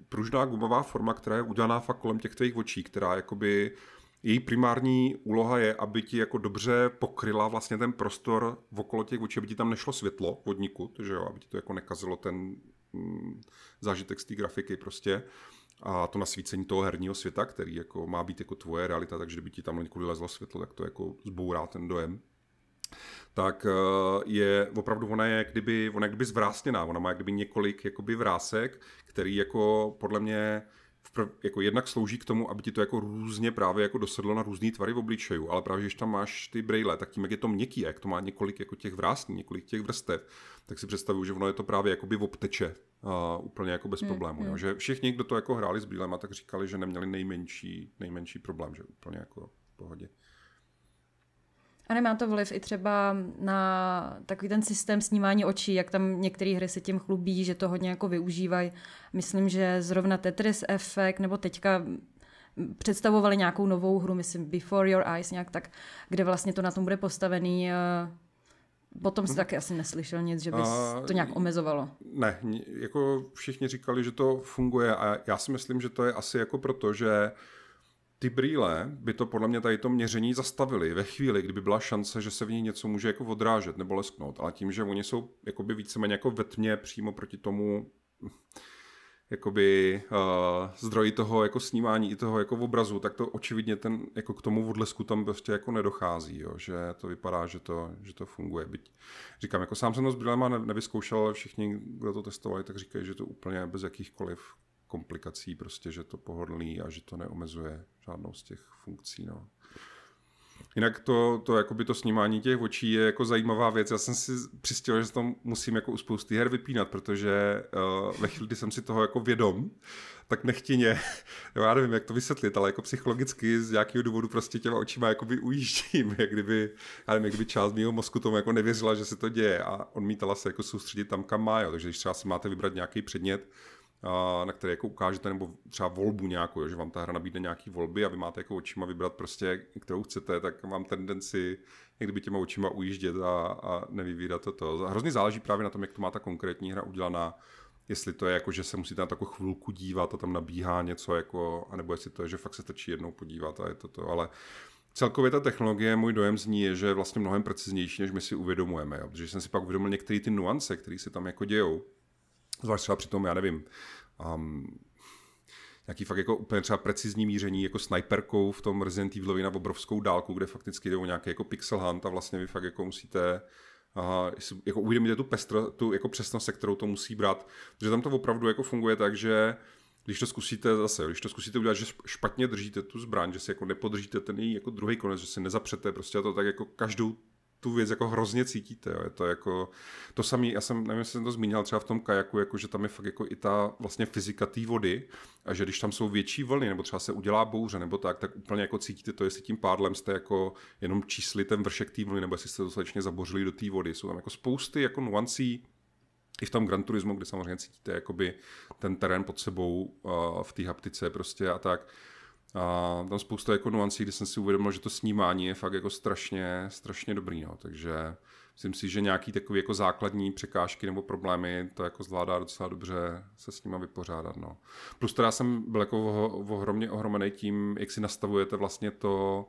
pružná gumová forma, která je udělaná fakt kolem těch tvých očí, která jakoby její primární úloha je, aby ti jako dobře pokryla vlastně ten prostor okolo těch očí, aby ti tam nešlo světlo vodníku, že jo, aby ti to jako nekazilo ten Mm, zážitek z té grafiky prostě a to nasvícení toho herního světa, který jako má být jako tvoje realita, takže kdyby ti tam někudy lezlo světlo, tak to jako zbourá ten dojem tak eh, je opravdu, ona je kdyby, ona je kdyby zvrásněná, ona má kdyby několik jakoby vrásek, který jako podle mě pro, jako jednak slouží k tomu, aby ti to jako různě právě jako dosedlo na různé tvary v obličeju, ale právě, když tam máš ty brejle, tak tím, jak je to měkký, jak to má několik jako těch vrásní, několik těch vrstev, tak si představuju, že ono je to právě jakoby obteče uh, úplně jako bez hmm, problému. Mm, mm. Že všichni, kdo to jako hráli s brýlema, tak říkali, že neměli nejmenší, nejmenší problém, že úplně jako v pohodě. A nemá to vliv i třeba na takový ten systém snímání očí, jak tam některé hry se tím chlubí, že to hodně jako využívají. Myslím, že zrovna Tetris Effect nebo teďka představovali nějakou novou hru, myslím Before Your Eyes nějak tak, kde vlastně to na tom bude postavený. Eh, potom jsi mhm. taky asi neslyšel nic, že bys to nějak omezovalo. Ne, jako všichni říkali, že to funguje a já si myslím, že to je asi jako proto, že ty brýle by to podle mě tady to měření zastavili ve chvíli, kdyby byla šance, že se v ní něco může jako odrážet nebo lesknout, ale tím, že oni jsou jakoby víceméně jako ve tmě přímo proti tomu jakoby uh, zdroji toho jako snímání i toho jako obrazu, tak to očividně ten, jako k tomu odlesku tam prostě jako nedochází, jo, že to vypadá, že to, že to funguje. Byť, říkám, jako sám jsem to s brýlema nevyzkoušel, ale všichni, kdo to testovali, tak říkají, že to úplně bez jakýchkoliv komplikací, prostě, že to pohodlný a že to neomezuje žádnou z těch funkcí. No. Jinak to, to, jakoby to snímání těch očí je jako zajímavá věc. Já jsem si přistěl, že to musím jako u spousty her vypínat, protože uh, ve chvíli, kdy jsem si toho jako vědom, tak nechtěně, jo, já nevím, jak to vysvětlit, ale jako psychologicky z nějakého důvodu prostě těma očima jako ujíždím, jak kdyby, já nevím, jak kdyby část mého mozku tomu jako nevěřila, že se to děje a odmítala se jako soustředit tam, kam má, jo. takže když třeba si máte vybrat nějaký předmět, na které jako ukážete, nebo třeba volbu nějakou, jo, že vám ta hra nabídne nějaký volby a vy máte jako očima vybrat prostě, kterou chcete, tak mám tendenci kdyby těma očima ujíždět a, a nevyvídat to. to. Hrozně záleží právě na tom, jak to má ta konkrétní hra udělaná, jestli to je jako, že se musíte na takovou chvilku dívat a tam nabíhá něco, jako, anebo jestli to je, že fakt se stačí jednou podívat a je to to, ale Celkově ta technologie, můj dojem z ní je, že je vlastně mnohem preciznější, než my si uvědomujeme. Jo? Protože jsem si pak uvědomil některé ty nuance, které se tam jako dějou. Zvlášť třeba při tom, já nevím, um, nějaký fakt jako úplně třeba precizní míření jako sniperkou v tom Resident Evilovi na obrovskou dálku, kde fakticky jde o nějaký jako pixel hunt a vlastně vy fakt jako musíte Aha, jako uvědomíte tu, pestr, tu jako přesnost, se kterou to musí brát, protože tam to opravdu jako funguje tak, že když to zkusíte zase, když to zkusíte udělat, že špatně držíte tu zbraň, že si jako nepodržíte ten její jako druhý konec, že si nezapřete prostě a to tak jako každou tu věc jako hrozně cítíte. Jo. Je to jako to samé, já jsem, nevím, jestli jsem to zmínil třeba v tom kajaku, jako, že tam je fakt jako i ta vlastně fyzika té vody a že když tam jsou větší vlny, nebo třeba se udělá bouře, nebo tak, tak úplně jako cítíte to, jestli tím pádlem jste jako jenom čísli ten vršek té vlny, nebo jestli jste dostatečně zabořili do té vody. Jsou tam jako spousty jako nuancí, i v tom Gran Turismo, kde samozřejmě cítíte jakoby ten terén pod sebou uh, v té haptice prostě a tak. A tam spousta jako nuancí, kdy jsem si uvědomil, že to snímání je fakt jako strašně, strašně dobrý, no. takže myslím si, že nějaký takový jako základní překážky nebo problémy to jako zvládá docela dobře se s nima vypořádat, no. Plus teda jsem byl jako ohromně ohromený tím, jak si nastavujete vlastně to,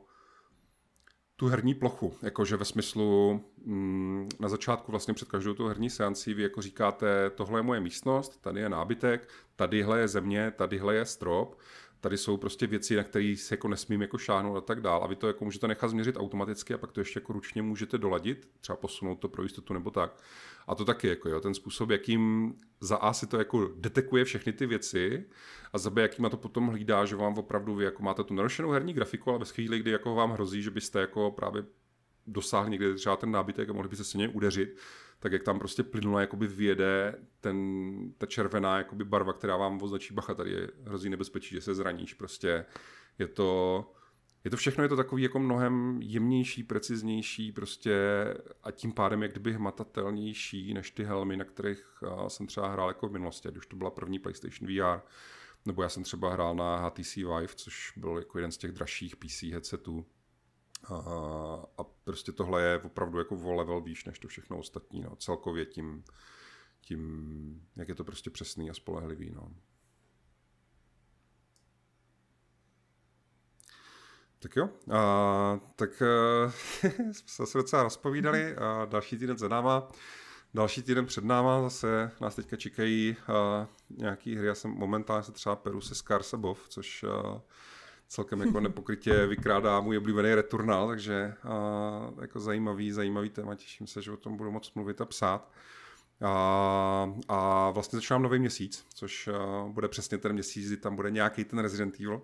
tu herní plochu, jakože ve smyslu mm, na začátku vlastně před každou tu herní seancí vy jako říkáte, tohle je moje místnost, tady je nábytek, tadyhle je země, tadyhle je strop tady jsou prostě věci, na které se jako nesmím jako šáhnout a tak dál. A vy to jako můžete nechat změřit automaticky a pak to ještě jako ručně můžete doladit, třeba posunout to pro jistotu nebo tak. A to taky jako jo, ten způsob, jakým za A si to jako detekuje všechny ty věci a za B, jakým to potom hlídá, že vám opravdu vy jako máte tu narušenou herní grafiku, ale ve chvíli, kdy jako vám hrozí, že byste jako právě dosáhli někde třeba ten nábytek a mohli byste se něj udeřit, tak jak tam prostě plynule jakoby vyjede ten, ta červená jakoby barva, která vám označí bacha, tady je hrozí nebezpečí, že se zraníš prostě. Je to, je to všechno, je to takový jako mnohem jemnější, preciznější prostě a tím pádem jak kdyby hmatatelnější než ty helmy, na kterých jsem třeba hrál jako v minulosti, když to byla první PlayStation VR, nebo já jsem třeba hrál na HTC Vive, což byl jako jeden z těch dražších PC headsetů, a prostě tohle je opravdu jako o level výš než to všechno ostatní. No. Celkově tím, tím, jak je to prostě přesný a spolehlivý. No. Tak jo, a, tak eh, jsme se zase docela rozpovídali a další týden za náma. Další týden před náma zase nás teďka čekají nějaké eh, nějaký hry. Já jsem momentálně se třeba peru se Scarsa což eh, celkem jako nepokrytě vykrádá můj oblíbený returnál, takže a, jako zajímavý, zajímavý téma, těším se, že o tom budu moc mluvit a psát. A, a vlastně začínám nový měsíc, což bude přesně ten měsíc, kdy tam bude nějaký ten Resident Evil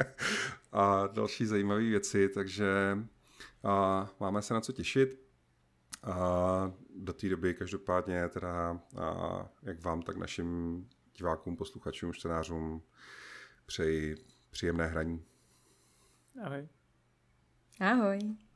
a další zajímavé věci, takže a, máme se na co těšit. A do té doby každopádně teda a, jak vám, tak našim divákům, posluchačům, čtenářům přeji Příjemné hraní. Ahoj. Ahoj.